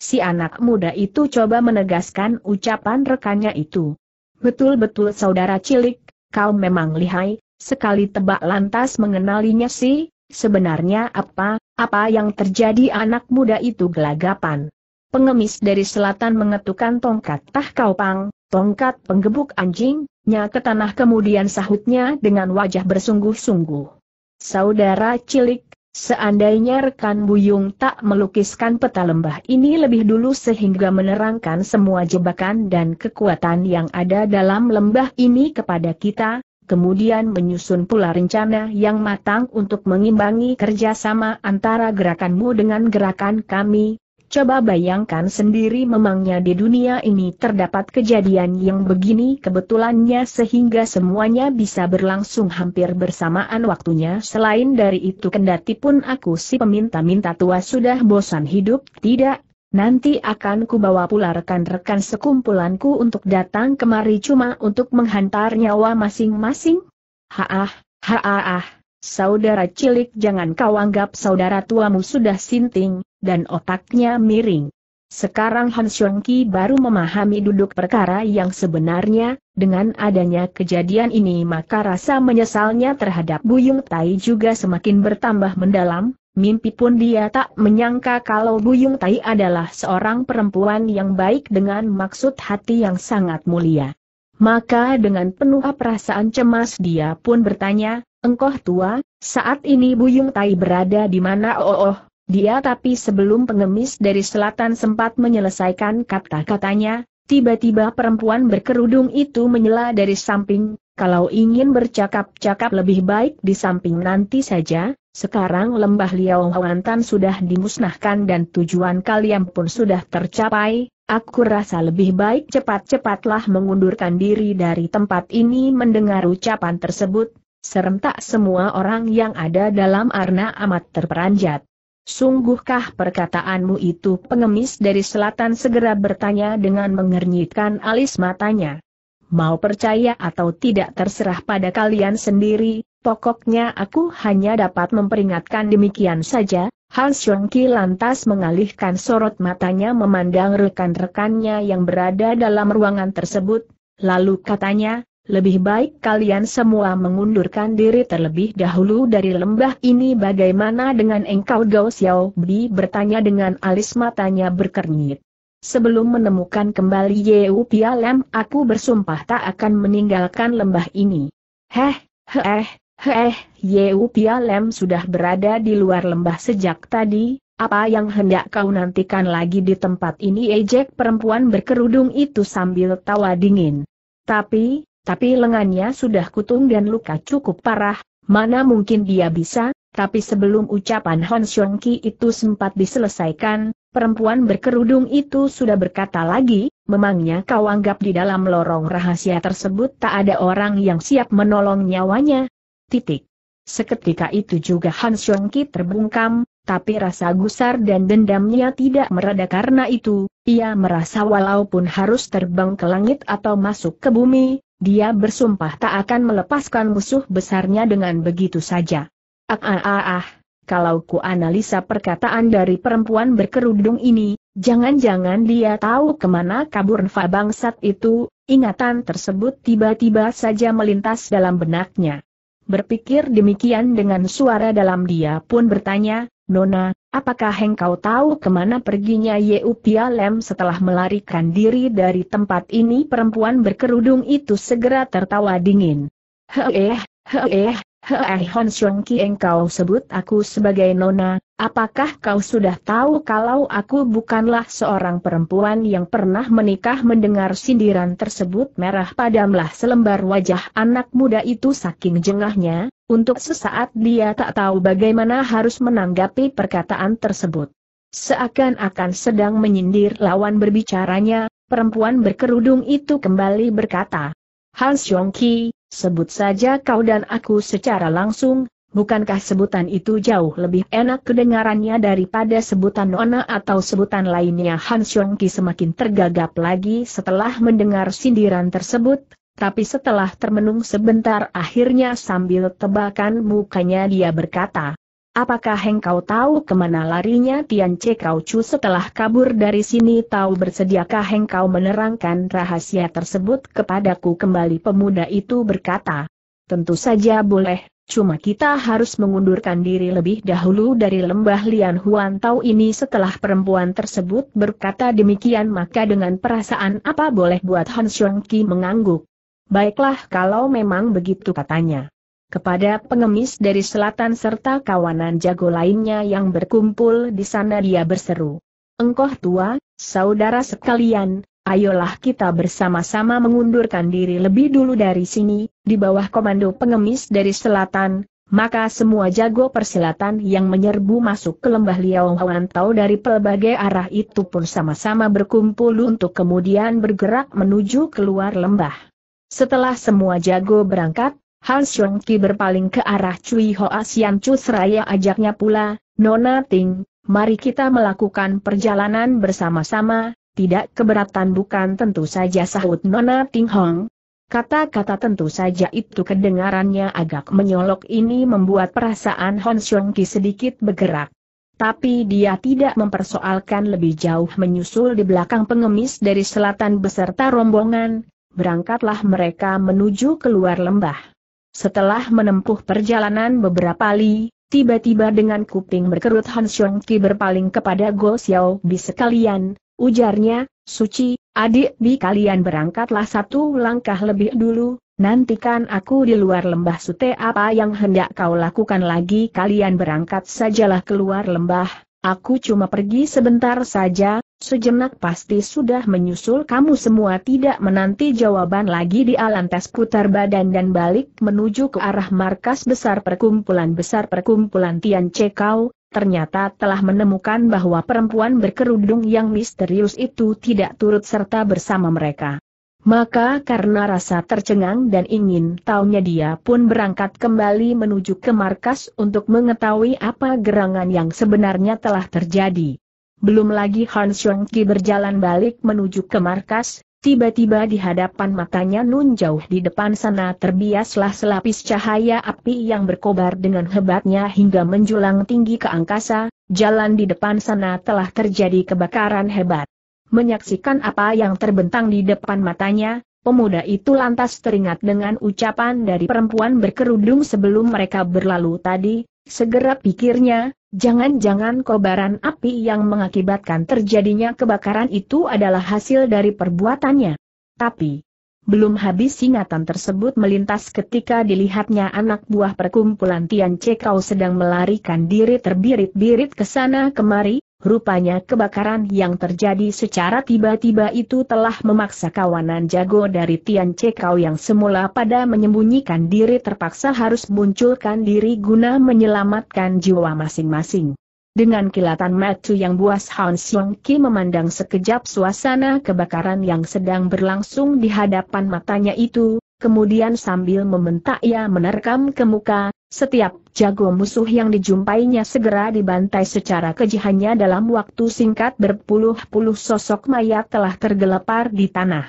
Si anak muda itu coba menegaskan ucapan rekannya itu. Betul-betul saudara cilik, kau memang lihai, sekali tebak lantas mengenalinya sih, sebenarnya apa, apa yang terjadi anak muda itu gelagapan. Pengemis dari selatan mengetukkan tongkat tah kau pang, tongkat penggebuk anjing, nya ke tanah kemudian sahutnya dengan wajah bersungguh-sungguh. Saudara cilik, Seandainya rekan Buyung tak melukiskan peta lembah ini lebih dulu sehingga menerangkan semua jebakan dan kekuatan yang ada dalam lembah ini kepada kita, kemudian menyusun pula rencana yang matang untuk mengimbangi kerjasama antara gerakanmu dengan gerakan kami, Coba bayangkan sendiri memangnya di dunia ini terdapat kejadian yang begini kebetulannya sehingga semuanya bisa berlangsung hampir bersamaan waktunya selain dari itu kendati pun aku si peminta-minta tua sudah bosan hidup tidak Nanti akan kubawa pula rekan-rekan sekumpulanku untuk datang kemari cuma untuk menghantar nyawa masing-masing? Haah, haah. Saudara cilik jangan kau anggap saudara tuamu sudah sinting, dan otaknya miring. Sekarang Han Xiongki baru memahami duduk perkara yang sebenarnya, dengan adanya kejadian ini maka rasa menyesalnya terhadap Buyung Tai juga semakin bertambah mendalam, mimpi pun dia tak menyangka kalau Buyung Tai adalah seorang perempuan yang baik dengan maksud hati yang sangat mulia. Maka dengan penuh perasaan cemas dia pun bertanya, Engkoh tua, saat ini Buyung Tai berada di mana oh oh, dia tapi sebelum pengemis dari selatan sempat menyelesaikan kata-katanya, tiba-tiba perempuan berkerudung itu menyela dari samping, kalau ingin bercakap-cakap lebih baik di samping nanti saja, sekarang lembah Liao Huantan sudah dimusnahkan dan tujuan kalian pun sudah tercapai, Aku rasa lebih baik cepat-cepatlah mengundurkan diri dari tempat ini mendengar ucapan tersebut, serentak semua orang yang ada dalam arna amat terperanjat. Sungguhkah perkataanmu itu pengemis dari selatan segera bertanya dengan mengernyitkan alis matanya. Mau percaya atau tidak terserah pada kalian sendiri, pokoknya aku hanya dapat memperingatkan demikian saja, Hans Lengki lantas mengalihkan sorot matanya memandang rekan-rekannya yang berada dalam ruangan tersebut, lalu katanya, lebih baik kalian semua mengundurkan diri terlebih dahulu dari lembah ini bagaimana dengan engkau Gao Xiao Bi bertanya dengan alis matanya berkernyit. Sebelum menemukan kembali Yeu Pialem aku bersumpah tak akan meninggalkan lembah ini. Heh, heh, Heh, Yeu Pia Lem sudah berada di luar lembah sejak tadi, apa yang hendak kau nantikan lagi di tempat ini ejek perempuan berkerudung itu sambil tawa dingin. Tapi, tapi lengannya sudah kutung dan luka cukup parah, mana mungkin dia bisa, tapi sebelum ucapan Hon Xiong Ki itu sempat diselesaikan, Perempuan berkerudung itu sudah berkata lagi, memangnya kau anggap di dalam lorong rahasia tersebut tak ada orang yang siap menolong nyawanya, Titik. Seketika itu juga Han Xiong Ki terbungkam, tapi rasa gusar dan dendamnya tidak mereda karena itu, ia merasa walaupun harus terbang ke langit atau masuk ke bumi, dia bersumpah tak akan melepaskan musuh besarnya dengan begitu saja. Ah ah ah ah, kalau ku analisa perkataan dari perempuan berkerudung ini, jangan-jangan dia tahu kemana kabur Nfa bangsat itu, ingatan tersebut tiba-tiba saja melintas dalam benaknya. Berpikir demikian dengan suara dalam dia pun bertanya, Nona, apakah engkau tahu kemana perginya Yeu Pia Lem setelah melarikan diri dari tempat ini? Perempuan berkerudung itu segera tertawa dingin. Heeh, heeh, heeh, Hon Xiong Ki engkau sebut aku sebagai Nona, Apakah kau sudah tahu kalau aku bukanlah seorang perempuan yang pernah menikah mendengar sindiran tersebut merah padamlah selembar wajah anak muda itu saking jengahnya, untuk sesaat dia tak tahu bagaimana harus menanggapi perkataan tersebut. Seakan-akan sedang menyindir lawan berbicaranya, perempuan berkerudung itu kembali berkata, Hans Yongki, sebut saja kau dan aku secara langsung, bukankah sebutan itu jauh lebih enak kedengarannya daripada sebutan Nona atau sebutan lainnya Han Ki semakin tergagap lagi setelah mendengar sindiran tersebut, tapi setelah termenung sebentar akhirnya sambil tebakan mukanya dia berkata, Apakah engkau tahu kemana larinya Tian Che Kau Chu setelah kabur dari sini tahu bersediakah engkau menerangkan rahasia tersebut kepadaku kembali pemuda itu berkata. Tentu saja boleh, cuma kita harus mengundurkan diri lebih dahulu dari lembah Lian Huan Tau ini setelah perempuan tersebut berkata demikian maka dengan perasaan apa boleh buat Han Xiong Ki mengangguk. Baiklah kalau memang begitu katanya. Kepada pengemis dari selatan serta kawanan jago lainnya yang berkumpul di sana dia berseru. Engkoh tua, saudara sekalian, Ayolah kita bersama-sama mengundurkan diri lebih dulu dari sini, di bawah komando pengemis dari selatan, maka semua jago persilatan yang menyerbu masuk ke lembah Liao dari pelbagai arah itu pun sama-sama berkumpul untuk kemudian bergerak menuju keluar lembah. Setelah semua jago berangkat, Han Xiongqi berpaling ke arah Cui Hoa Sian Chu seraya ajaknya pula, Nona Ting, mari kita melakukan perjalanan bersama-sama, tidak keberatan bukan tentu saja sahut Nona Ting Hong. Kata-kata tentu saja itu kedengarannya agak menyolok ini membuat perasaan Hon Xiong Ki sedikit bergerak. Tapi dia tidak mempersoalkan lebih jauh menyusul di belakang pengemis dari selatan beserta rombongan, berangkatlah mereka menuju keluar lembah. Setelah menempuh perjalanan beberapa li, tiba-tiba dengan kuping berkerut Hon Xiong Ki berpaling kepada Go Xiao Bi sekalian, Ujarnya, Suci, adik bi kalian berangkatlah satu langkah lebih dulu, nantikan aku di luar lembah sute apa yang hendak kau lakukan lagi kalian berangkat sajalah keluar lembah, aku cuma pergi sebentar saja, sejenak pasti sudah menyusul kamu semua tidak menanti jawaban lagi di alantes putar badan dan balik menuju ke arah markas besar perkumpulan besar perkumpulan Tian Cekau, ternyata telah menemukan bahwa perempuan berkerudung yang misterius itu tidak turut serta bersama mereka. Maka karena rasa tercengang dan ingin taunya dia pun berangkat kembali menuju ke markas untuk mengetahui apa gerangan yang sebenarnya telah terjadi. Belum lagi Han Xiongqi berjalan balik menuju ke markas, Tiba-tiba di hadapan matanya Nun jauh di depan sana terbiaslah selapis cahaya api yang berkobar dengan hebatnya hingga menjulang tinggi ke angkasa, jalan di depan sana telah terjadi kebakaran hebat. Menyaksikan apa yang terbentang di depan matanya, pemuda itu lantas teringat dengan ucapan dari perempuan berkerudung sebelum mereka berlalu tadi, segera pikirnya, Jangan-jangan kobaran api yang mengakibatkan terjadinya kebakaran itu adalah hasil dari perbuatannya. Tapi, belum habis ingatan tersebut melintas ketika dilihatnya anak buah perkumpulan Tian Cekau sedang melarikan diri terbirit-birit ke sana kemari, Rupanya kebakaran yang terjadi secara tiba-tiba itu telah memaksa kawanan jago dari Tian Cekau yang semula pada menyembunyikan diri terpaksa harus munculkan diri guna menyelamatkan jiwa masing-masing. Dengan kilatan mata yang buas Han Xiong Ki memandang sekejap suasana kebakaran yang sedang berlangsung di hadapan matanya itu, kemudian sambil membentak ia menerkam ke muka, setiap jago musuh yang dijumpainya segera dibantai secara kejihannya dalam waktu singkat berpuluh-puluh sosok mayat telah tergelepar di tanah.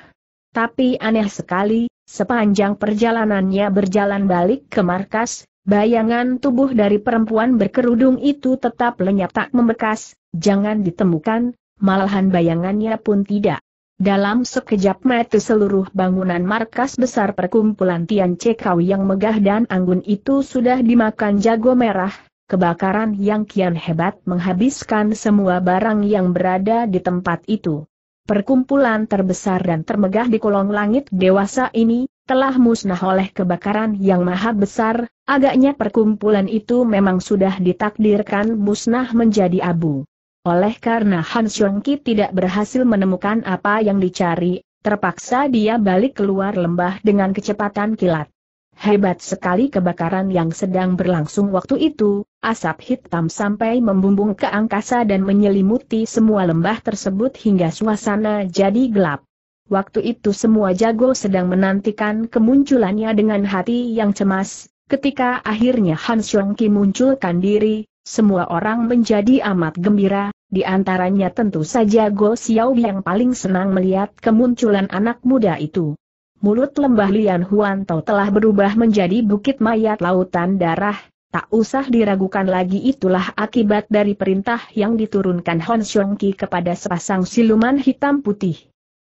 Tapi aneh sekali, sepanjang perjalanannya berjalan balik ke markas, bayangan tubuh dari perempuan berkerudung itu tetap lenyap tak membekas, jangan ditemukan, malahan bayangannya pun tidak dalam sekejap mata seluruh bangunan markas besar perkumpulan Tian Cekau yang megah dan anggun itu sudah dimakan jago merah, kebakaran yang kian hebat menghabiskan semua barang yang berada di tempat itu. Perkumpulan terbesar dan termegah di kolong langit dewasa ini, telah musnah oleh kebakaran yang maha besar, agaknya perkumpulan itu memang sudah ditakdirkan musnah menjadi abu. Oleh karena Han Ki tidak berhasil menemukan apa yang dicari, terpaksa dia balik keluar lembah dengan kecepatan kilat. Hebat sekali kebakaran yang sedang berlangsung waktu itu, asap hitam sampai membumbung ke angkasa dan menyelimuti semua lembah tersebut hingga suasana jadi gelap. Waktu itu semua jago sedang menantikan kemunculannya dengan hati yang cemas, ketika akhirnya Han Ki munculkan diri, semua orang menjadi amat gembira, di antaranya tentu saja Go Xiao yang paling senang melihat kemunculan anak muda itu. Mulut lembah Lian Huan Tao telah berubah menjadi bukit mayat lautan darah, tak usah diragukan lagi itulah akibat dari perintah yang diturunkan Hon Xiong Ki kepada sepasang siluman hitam putih.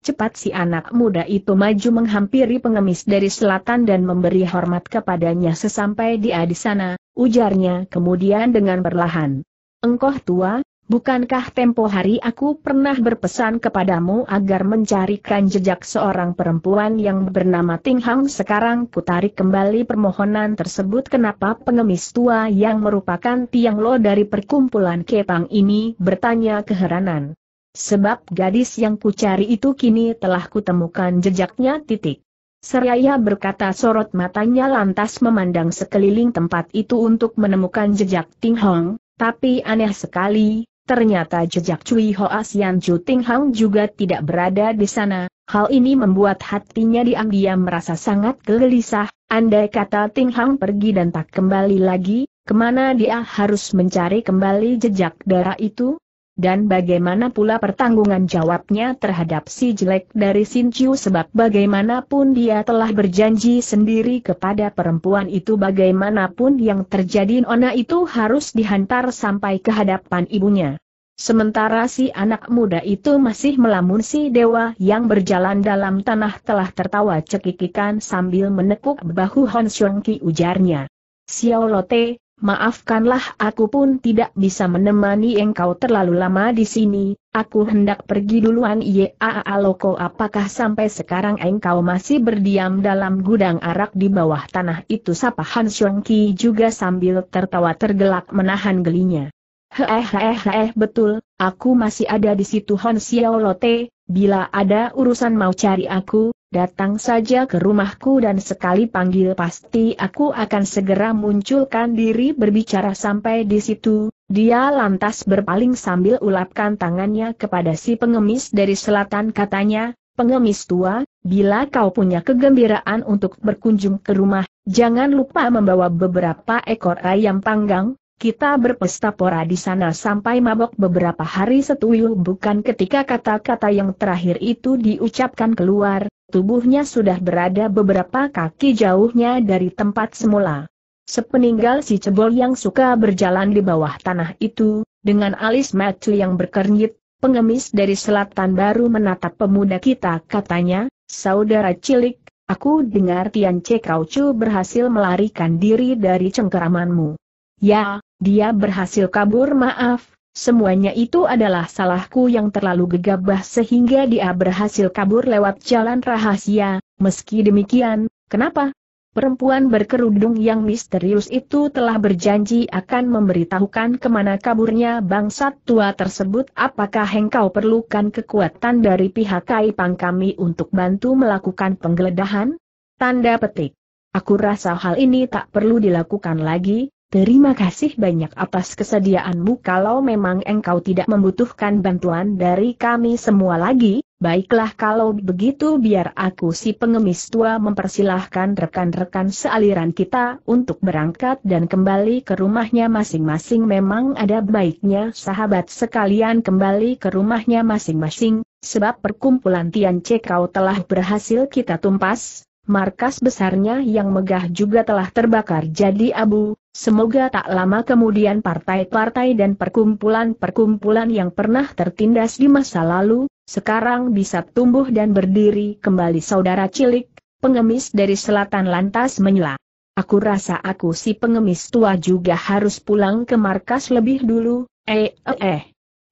Cepat si anak muda itu maju menghampiri pengemis dari selatan dan memberi hormat kepadanya sesampai dia di sana, ujarnya kemudian dengan perlahan. Engkoh tua, bukankah tempo hari aku pernah berpesan kepadamu agar mencarikan jejak seorang perempuan yang bernama Ting Hang sekarang kutarik kembali permohonan tersebut kenapa pengemis tua yang merupakan tiang lo dari perkumpulan Kepang ini bertanya keheranan. Sebab gadis yang kucari itu kini telah kutemukan jejaknya titik. Seraya berkata sorot matanya lantas memandang sekeliling tempat itu untuk menemukan jejak Ting Hong, tapi aneh sekali, ternyata jejak Cui Hoa Sian Ju Ting Hong juga tidak berada di sana. Hal ini membuat hatinya diam-diam merasa sangat gelisah, andai kata Ting Hong pergi dan tak kembali lagi, kemana dia harus mencari kembali jejak darah itu? Dan bagaimana pula pertanggungan jawabnya terhadap si jelek dari Sin Chiu sebab bagaimanapun dia telah berjanji sendiri kepada perempuan itu bagaimanapun yang terjadi Nona itu harus dihantar sampai ke hadapan ibunya. Sementara si anak muda itu masih melamun si dewa yang berjalan dalam tanah telah tertawa cekikikan sambil menekuk bahu Hon Xiong Ki ujarnya. Xiao Lote, Maafkanlah aku pun tidak bisa menemani engkau terlalu lama di sini, aku hendak pergi duluan Yaa Loko apakah sampai sekarang engkau masih berdiam dalam gudang arak di bawah tanah itu Sapa Han Xiong juga sambil tertawa tergelak menahan gelinya. Hehehehe, betul, aku masih ada di situ Hon Xiao Lote, bila ada urusan mau cari aku, datang saja ke rumahku dan sekali panggil pasti aku akan segera munculkan diri berbicara sampai di situ. Dia lantas berpaling sambil ulapkan tangannya kepada si pengemis dari selatan katanya, pengemis tua, bila kau punya kegembiraan untuk berkunjung ke rumah, jangan lupa membawa beberapa ekor ayam panggang, kita berpesta pora di sana sampai mabok beberapa hari setuju bukan ketika kata-kata yang terakhir itu diucapkan keluar, tubuhnya sudah berada beberapa kaki jauhnya dari tempat semula. Sepeninggal si cebol yang suka berjalan di bawah tanah itu, dengan alis matu yang berkernyit, pengemis dari selatan baru menatap pemuda kita katanya, saudara cilik, aku dengar Tian Cekau Chu berhasil melarikan diri dari cengkeramanmu. Ya, dia berhasil kabur maaf, semuanya itu adalah salahku yang terlalu gegabah sehingga dia berhasil kabur lewat jalan rahasia, meski demikian, kenapa? Perempuan berkerudung yang misterius itu telah berjanji akan memberitahukan kemana kaburnya bangsat tua tersebut apakah engkau perlukan kekuatan dari pihak Kaipang kami untuk bantu melakukan penggeledahan? Tanda petik. Aku rasa hal ini tak perlu dilakukan lagi, Terima kasih banyak atas kesediaanmu kalau memang engkau tidak membutuhkan bantuan dari kami semua lagi, baiklah kalau begitu biar aku si pengemis tua mempersilahkan rekan-rekan sealiran kita untuk berangkat dan kembali ke rumahnya masing-masing memang ada baiknya sahabat sekalian kembali ke rumahnya masing-masing, sebab perkumpulan Tian Cekau telah berhasil kita tumpas, Markas besarnya yang megah juga telah terbakar jadi abu, semoga tak lama kemudian partai-partai dan perkumpulan-perkumpulan yang pernah tertindas di masa lalu, sekarang bisa tumbuh dan berdiri kembali saudara cilik, pengemis dari selatan lantas menyela. Aku rasa aku si pengemis tua juga harus pulang ke markas lebih dulu, eh eh eh.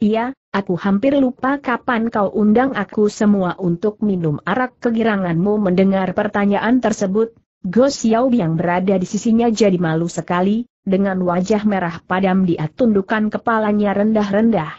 Iya, Aku hampir lupa kapan kau undang aku semua untuk minum arak kegiranganmu mendengar pertanyaan tersebut. Go Xiao yang berada di sisinya jadi malu sekali, dengan wajah merah padam dia tundukkan kepalanya rendah-rendah.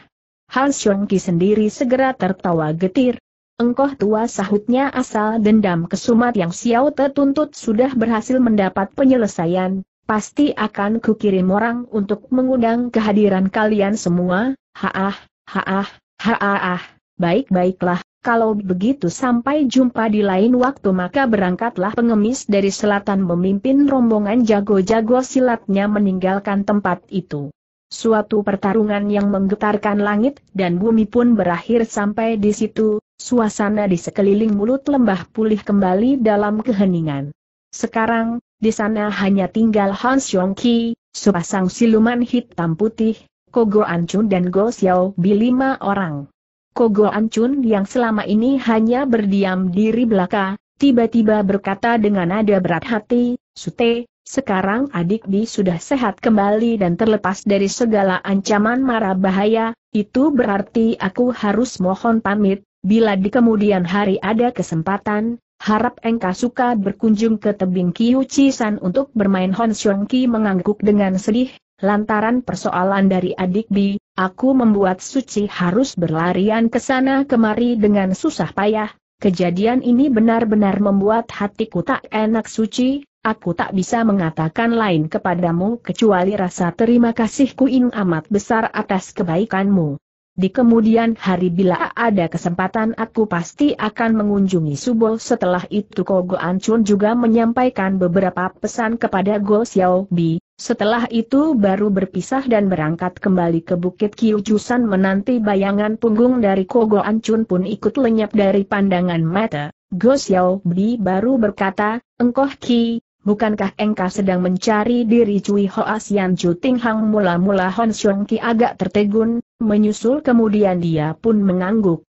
Han Ki sendiri segera tertawa getir. Engkoh tua sahutnya asal dendam kesumat yang Xiao Te tuntut sudah berhasil mendapat penyelesaian, pasti akan kukirim orang untuk mengundang kehadiran kalian semua, haah, Haah, haah, baik-baiklah, kalau begitu sampai jumpa di lain waktu maka berangkatlah pengemis dari selatan memimpin rombongan jago-jago silatnya meninggalkan tempat itu. Suatu pertarungan yang menggetarkan langit dan bumi pun berakhir sampai di situ, suasana di sekeliling mulut lembah pulih kembali dalam keheningan. Sekarang, di sana hanya tinggal Hans Yongki, sepasang siluman hitam putih, Kogo Ancun dan Go Xiao Bi lima orang. Kogo Ancun yang selama ini hanya berdiam diri belaka, tiba-tiba berkata dengan nada berat hati, Sute, sekarang adik Bi sudah sehat kembali dan terlepas dari segala ancaman mara bahaya, itu berarti aku harus mohon pamit, bila di kemudian hari ada kesempatan, Harap engkau suka berkunjung ke tebing Kiyu San untuk bermain Hon Xiong Ki mengangguk dengan sedih, Lantaran persoalan dari adik Bi, aku membuat Suci harus berlarian ke sana kemari dengan susah payah. Kejadian ini benar-benar membuat hatiku tak enak Suci, aku tak bisa mengatakan lain kepadamu kecuali rasa terima kasihku yang amat besar atas kebaikanmu. Di kemudian hari bila ada kesempatan aku pasti akan mengunjungi Subo setelah itu Kogo Ancun juga menyampaikan beberapa pesan kepada Go Bi, setelah itu baru berpisah dan berangkat kembali ke Bukit Kyujusan menanti bayangan punggung dari Kogo Ancun pun ikut lenyap dari pandangan mata. Go Bi baru berkata, Engkoh Ki, bukankah engkau sedang mencari diri Cui Hoa Sian Chu Ting Hang mula-mula Hon Xiong Ki agak tertegun, menyusul kemudian dia pun mengangguk.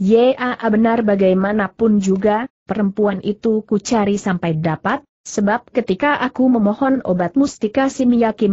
Ya benar bagaimanapun juga, perempuan itu ku cari sampai dapat, sebab ketika aku memohon obat mustika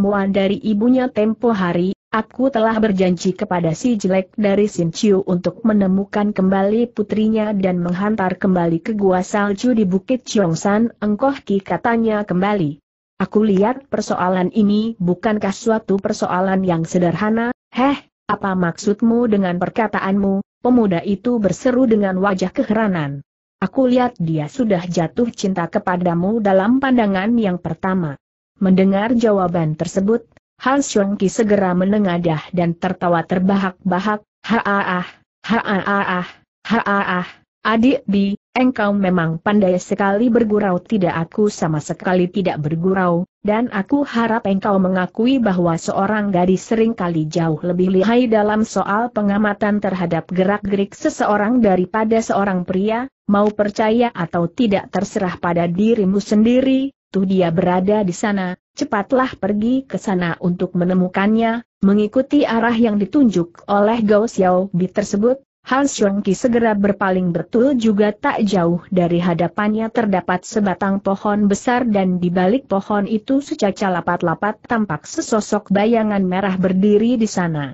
Wan dari ibunya tempo hari, Aku telah berjanji kepada si jelek dari Sin Chiu untuk menemukan kembali putrinya dan menghantar kembali ke gua salju di Bukit Chongsan, engkoh ki katanya kembali. Aku lihat persoalan ini bukankah suatu persoalan yang sederhana, heh, apa maksudmu dengan perkataanmu, pemuda itu berseru dengan wajah keheranan. Aku lihat dia sudah jatuh cinta kepadamu dalam pandangan yang pertama. Mendengar jawaban tersebut, Hans Ki segera menengadah dan tertawa terbahak-bahak, ha-ah-ah, ha-ah-ah, adik bi, engkau memang pandai sekali bergurau tidak aku sama sekali tidak bergurau, dan aku harap engkau mengakui bahwa seorang gadis seringkali jauh lebih lihai dalam soal pengamatan terhadap gerak-gerik seseorang daripada seorang pria, mau percaya atau tidak terserah pada dirimu sendiri, Tuh dia berada di sana, cepatlah pergi ke sana untuk menemukannya, mengikuti arah yang ditunjuk oleh Gao Xiao Bi tersebut, Han Xiongqi segera berpaling betul juga tak jauh dari hadapannya terdapat sebatang pohon besar dan di balik pohon itu secaca lapat-lapat tampak sesosok bayangan merah berdiri di sana.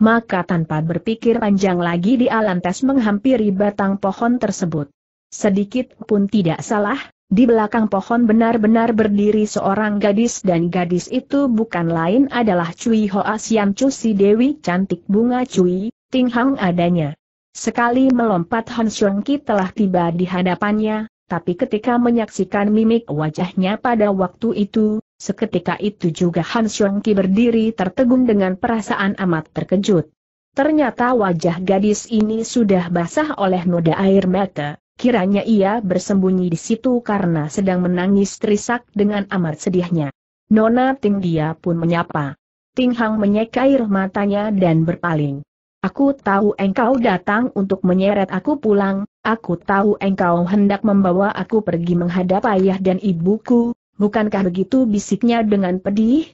Maka tanpa berpikir panjang lagi di alantes menghampiri batang pohon tersebut. Sedikit pun tidak salah, di belakang pohon benar-benar berdiri seorang gadis dan gadis itu bukan lain adalah Cui Hoa Siam Chu si Dewi cantik bunga Cui, Ting Hang adanya. Sekali melompat Han Xiong Ki telah tiba di hadapannya, tapi ketika menyaksikan mimik wajahnya pada waktu itu, seketika itu juga Han Xiong Ki berdiri tertegun dengan perasaan amat terkejut. Ternyata wajah gadis ini sudah basah oleh noda air mata. Kiranya ia bersembunyi di situ karena sedang menangis terisak dengan amat sedihnya. Nona Ting dia pun menyapa. Ting Hang menyeka matanya dan berpaling. Aku tahu engkau datang untuk menyeret aku pulang, aku tahu engkau hendak membawa aku pergi menghadap ayah dan ibuku, bukankah begitu bisiknya dengan pedih?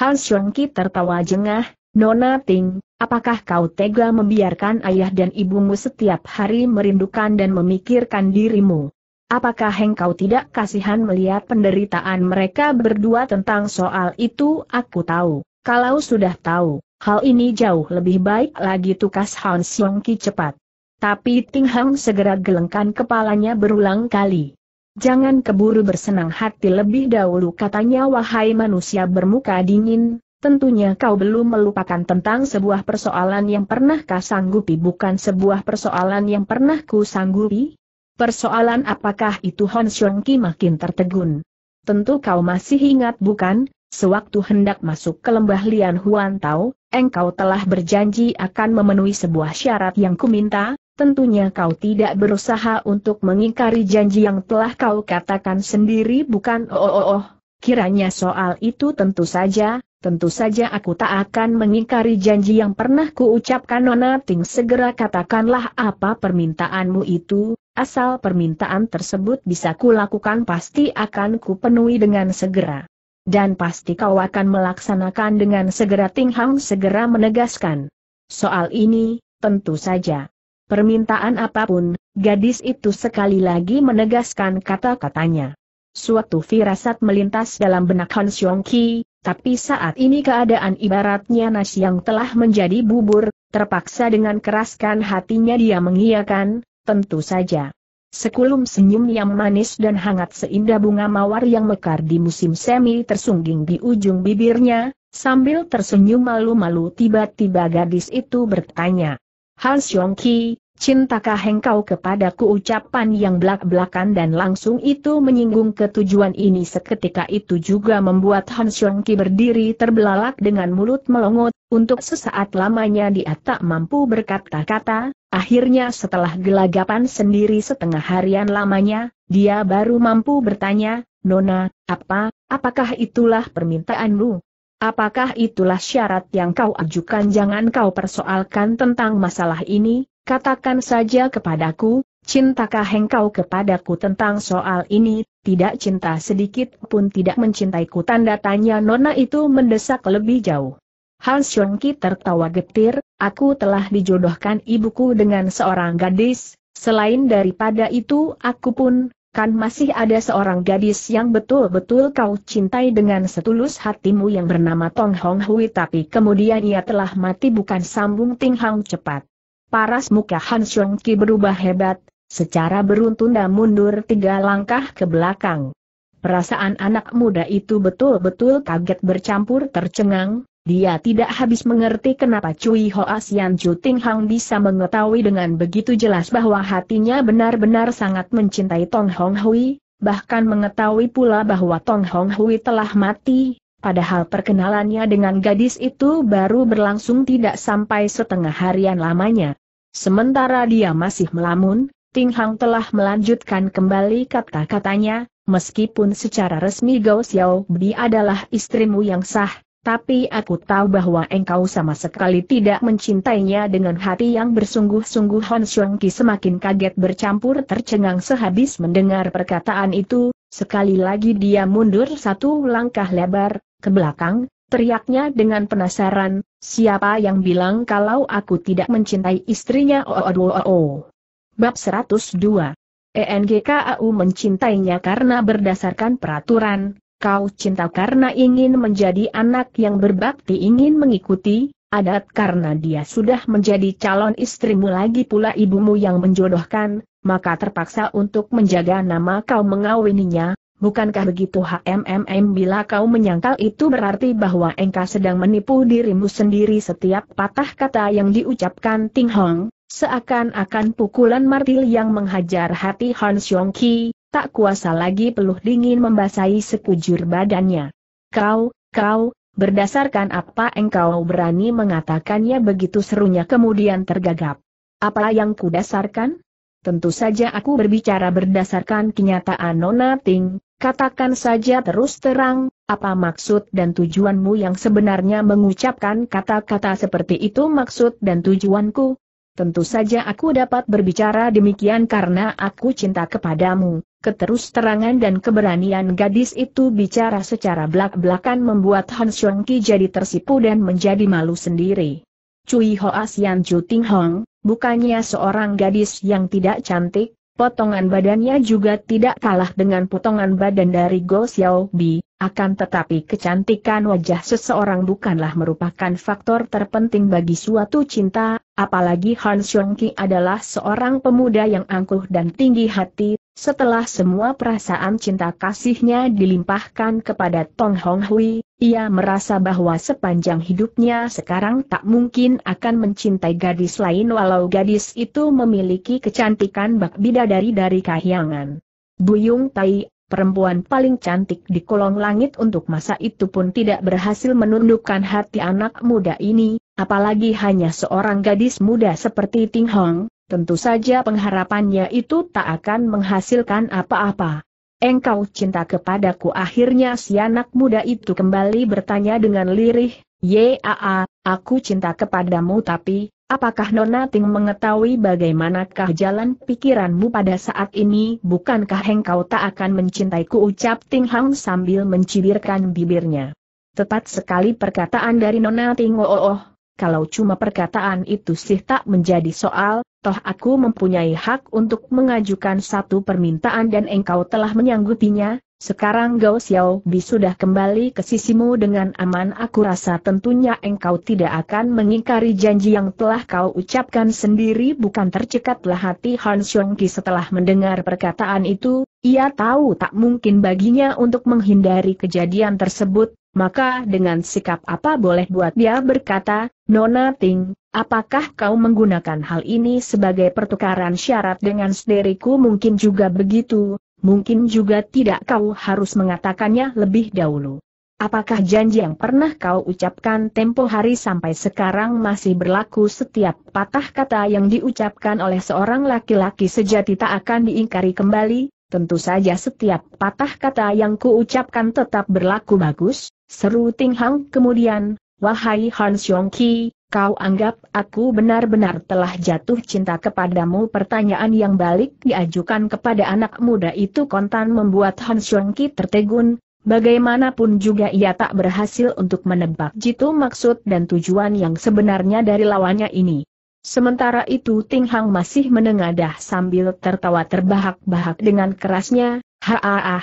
Han Shuangki tertawa jengah, Nona Ting, apakah kau tega membiarkan ayah dan ibumu setiap hari merindukan dan memikirkan dirimu? Apakah engkau tidak kasihan melihat penderitaan mereka berdua tentang soal itu? Aku tahu, kalau sudah tahu, hal ini jauh lebih baik lagi tukas Han Siong Ki cepat. Tapi Ting Hang segera gelengkan kepalanya berulang kali. Jangan keburu bersenang hati lebih dahulu katanya wahai manusia bermuka dingin, Tentunya kau belum melupakan tentang sebuah persoalan yang pernah kau sanggupi bukan sebuah persoalan yang pernah ku sanggupi? Persoalan apakah itu Hon Xiong Ki makin tertegun? Tentu kau masih ingat bukan, sewaktu hendak masuk ke lembah Lian Huan Tao, engkau telah berjanji akan memenuhi sebuah syarat yang kuminta, tentunya kau tidak berusaha untuk mengingkari janji yang telah kau katakan sendiri bukan oh oh oh, oh. Kiranya soal itu tentu saja, tentu saja aku tak akan mengingkari janji yang pernah kuucapkan Nona Ting segera katakanlah apa permintaanmu itu, asal permintaan tersebut bisa kulakukan pasti akan kupenuhi dengan segera. Dan pasti kau akan melaksanakan dengan segera Ting Hang segera menegaskan. Soal ini, tentu saja. Permintaan apapun, gadis itu sekali lagi menegaskan kata-katanya. Suatu firasat melintas dalam benak Han Xiong Ki, tapi saat ini keadaan ibaratnya nasi yang telah menjadi bubur, terpaksa dengan keraskan hatinya dia mengiyakan, tentu saja. Sekulum senyum yang manis dan hangat seindah bunga mawar yang mekar di musim semi tersungging di ujung bibirnya, sambil tersenyum malu-malu tiba-tiba gadis itu bertanya. Han Xiong Ki, Cintakah engkau kepadaku ucapan yang belak-belakan dan langsung itu menyinggung ke tujuan ini seketika itu juga membuat Han Xiong Ki berdiri terbelalak dengan mulut melongot, untuk sesaat lamanya dia tak mampu berkata-kata, akhirnya setelah gelagapan sendiri setengah harian lamanya, dia baru mampu bertanya, Nona, apa, apakah itulah permintaanmu? Apakah itulah syarat yang kau ajukan jangan kau persoalkan tentang masalah ini? Katakan saja kepadaku, cintakah engkau kepadaku tentang soal ini, tidak cinta sedikit pun tidak mencintaiku tanda tanya Nona itu mendesak lebih jauh. Hans Yongki tertawa getir, aku telah dijodohkan ibuku dengan seorang gadis, selain daripada itu aku pun, kan masih ada seorang gadis yang betul-betul kau cintai dengan setulus hatimu yang bernama Tong Hong Hui tapi kemudian ia telah mati bukan sambung Ting Hang cepat. Paras muka Han Xiong Ki berubah hebat, secara beruntun dan mundur tiga langkah ke belakang. Perasaan anak muda itu betul-betul kaget bercampur tercengang, dia tidak habis mengerti kenapa Cui Hoa Sian Ju Ting Hang bisa mengetahui dengan begitu jelas bahwa hatinya benar-benar sangat mencintai Tong Hong Hui, bahkan mengetahui pula bahwa Tong Hong Hui telah mati, padahal perkenalannya dengan gadis itu baru berlangsung tidak sampai setengah harian lamanya. Sementara dia masih melamun, Ting Hang telah melanjutkan kembali kata-katanya, meskipun secara resmi Gao Xiao Bi adalah istrimu yang sah, tapi aku tahu bahwa engkau sama sekali tidak mencintainya dengan hati yang bersungguh-sungguh Hon Xiong Ki semakin kaget bercampur tercengang sehabis mendengar perkataan itu, sekali lagi dia mundur satu langkah lebar, ke belakang, Teriaknya dengan penasaran, siapa yang bilang kalau aku tidak mencintai istrinya Bab 102 ENGKAU mencintainya karena berdasarkan peraturan, kau cinta karena ingin menjadi anak yang berbakti ingin mengikuti, adat karena dia sudah menjadi calon istrimu lagi pula ibumu yang menjodohkan, maka terpaksa untuk menjaga nama kau mengawininya, Bukankah begitu HMMM bila kau menyangkal itu berarti bahwa engkau sedang menipu dirimu sendiri setiap patah kata yang diucapkan Ting Hong, seakan-akan pukulan martil yang menghajar hati Han Xiong Ki, tak kuasa lagi peluh dingin membasahi sekujur badannya. Kau, kau, berdasarkan apa engkau berani mengatakannya begitu serunya kemudian tergagap. Apa yang kudasarkan? Tentu saja aku berbicara berdasarkan kenyataan Nona Ting, katakan saja terus terang, apa maksud dan tujuanmu yang sebenarnya mengucapkan kata-kata seperti itu maksud dan tujuanku? Tentu saja aku dapat berbicara demikian karena aku cinta kepadamu. Keterus terangan dan keberanian gadis itu bicara secara belak-belakan membuat Han Xiongqi jadi tersipu dan menjadi malu sendiri. Cui Hoa Sian Chu Ting Hong, Bukannya seorang gadis yang tidak cantik, potongan badannya juga tidak kalah dengan potongan badan dari Go Bi, akan tetapi kecantikan wajah seseorang bukanlah merupakan faktor terpenting bagi suatu cinta, apalagi Han Xiongqi adalah seorang pemuda yang angkuh dan tinggi hati, setelah semua perasaan cinta kasihnya dilimpahkan kepada Tong Hong Hui, ia merasa bahwa sepanjang hidupnya sekarang tak mungkin akan mencintai gadis lain walau gadis itu memiliki kecantikan bak bidadari dari kahyangan. Buyung Tai, perempuan paling cantik di kolong langit untuk masa itu pun tidak berhasil menundukkan hati anak muda ini, apalagi hanya seorang gadis muda seperti Ting Hong, tentu saja pengharapannya itu tak akan menghasilkan apa-apa engkau cinta kepadaku akhirnya si anak muda itu kembali bertanya dengan lirih, Yaa, aku cinta kepadamu tapi, apakah Nona Ting mengetahui bagaimanakah jalan pikiranmu pada saat ini bukankah engkau tak akan mencintaiku ucap Ting Hang sambil mencibirkan bibirnya. Tepat sekali perkataan dari Nona Ting oh, oh, oh. Kalau cuma perkataan itu sih tak menjadi soal, toh aku mempunyai hak untuk mengajukan satu permintaan dan engkau telah menyanggupinya, sekarang Gao Xiao Bi sudah kembali ke sisimu dengan aman aku rasa tentunya engkau tidak akan mengingkari janji yang telah kau ucapkan sendiri bukan tercekatlah hati Han Xiong Ki setelah mendengar perkataan itu, ia tahu tak mungkin baginya untuk menghindari kejadian tersebut, maka dengan sikap apa boleh buat dia berkata, Nona Ting, apakah kau menggunakan hal ini sebagai pertukaran syarat dengan sederiku mungkin juga begitu, mungkin juga tidak kau harus mengatakannya lebih dahulu. Apakah janji yang pernah kau ucapkan tempo hari sampai sekarang masih berlaku setiap patah kata yang diucapkan oleh seorang laki-laki sejati tak akan diingkari kembali? Tentu saja setiap patah kata yang kuucapkan tetap berlaku bagus, seru Ting Hang kemudian, Wahai Han Ki, kau anggap aku benar-benar telah jatuh cinta kepadamu pertanyaan yang balik diajukan kepada anak muda itu kontan membuat Han Ki tertegun, bagaimanapun juga ia tak berhasil untuk menebak jitu maksud dan tujuan yang sebenarnya dari lawannya ini. Sementara itu Ting Hang masih menengadah sambil tertawa terbahak-bahak dengan kerasnya, ha-ah-ah.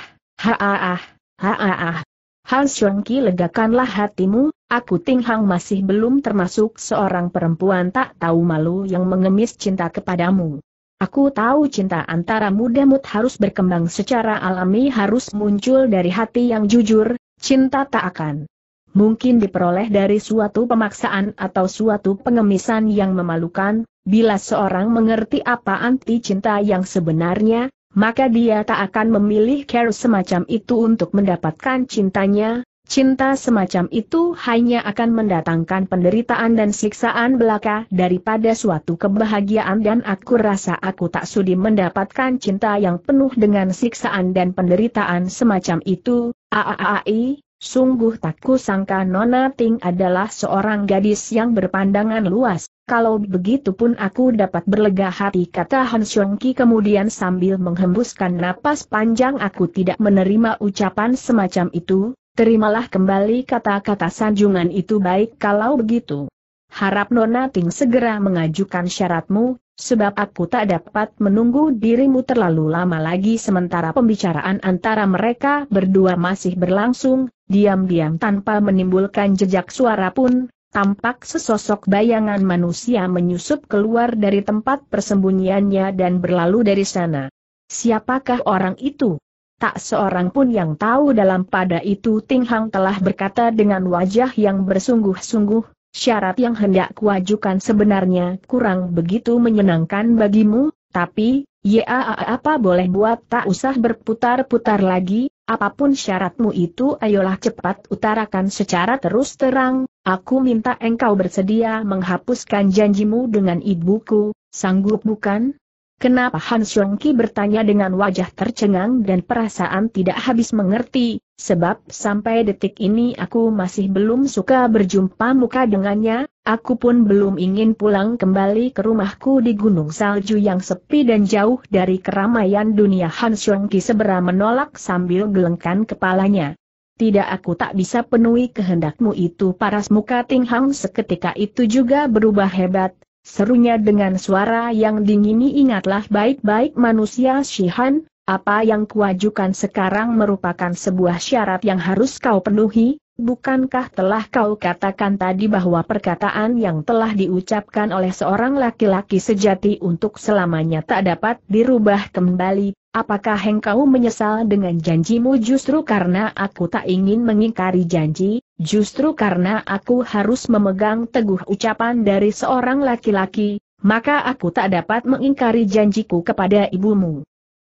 Han Ki legakanlah hatimu, Aku Ting Hang masih belum termasuk seorang perempuan tak tahu malu yang mengemis cinta kepadamu. Aku tahu cinta antara muda mut harus berkembang secara alami harus muncul dari hati yang jujur, cinta tak akan mungkin diperoleh dari suatu pemaksaan atau suatu pengemisan yang memalukan, bila seorang mengerti apa anti cinta yang sebenarnya, maka dia tak akan memilih care semacam itu untuk mendapatkan cintanya, Cinta semacam itu hanya akan mendatangkan penderitaan dan siksaan belaka daripada suatu kebahagiaan dan aku rasa aku tak sudi mendapatkan cinta yang penuh dengan siksaan dan penderitaan semacam itu. Aaai, sungguh tak kusangka Nona Ting adalah seorang gadis yang berpandangan luas. Kalau begitu pun aku dapat berlega hati kata Han Xiong Ki kemudian sambil menghembuskan napas panjang aku tidak menerima ucapan semacam itu, Terimalah kembali kata-kata sanjungan itu baik kalau begitu. Harap Nona Ting segera mengajukan syaratmu, sebab aku tak dapat menunggu dirimu terlalu lama lagi sementara pembicaraan antara mereka berdua masih berlangsung, diam-diam tanpa menimbulkan jejak suara pun, tampak sesosok bayangan manusia menyusup keluar dari tempat persembunyiannya dan berlalu dari sana. Siapakah orang itu? Tak seorang pun yang tahu dalam pada itu Ting Hang telah berkata dengan wajah yang bersungguh-sungguh, syarat yang hendak kuajukan sebenarnya kurang begitu menyenangkan bagimu, tapi, ya apa boleh buat tak usah berputar-putar lagi, apapun syaratmu itu ayolah cepat utarakan secara terus terang, aku minta engkau bersedia menghapuskan janjimu dengan ibuku, sanggup bukan? Kenapa Han Ki bertanya dengan wajah tercengang dan perasaan tidak habis mengerti, sebab sampai detik ini aku masih belum suka berjumpa muka dengannya, aku pun belum ingin pulang kembali ke rumahku di gunung salju yang sepi dan jauh dari keramaian dunia Han Ki segera menolak sambil gelengkan kepalanya. Tidak aku tak bisa penuhi kehendakmu itu paras muka Ting Hang seketika itu juga berubah hebat, Serunya dengan suara yang ini ingatlah baik-baik manusia Shihan, apa yang kuajukan sekarang merupakan sebuah syarat yang harus kau penuhi, bukankah telah kau katakan tadi bahwa perkataan yang telah diucapkan oleh seorang laki-laki sejati untuk selamanya tak dapat dirubah kembali, Apakah engkau menyesal dengan janjimu justru karena aku tak ingin mengingkari janji, justru karena aku harus memegang teguh ucapan dari seorang laki-laki, maka aku tak dapat mengingkari janjiku kepada ibumu.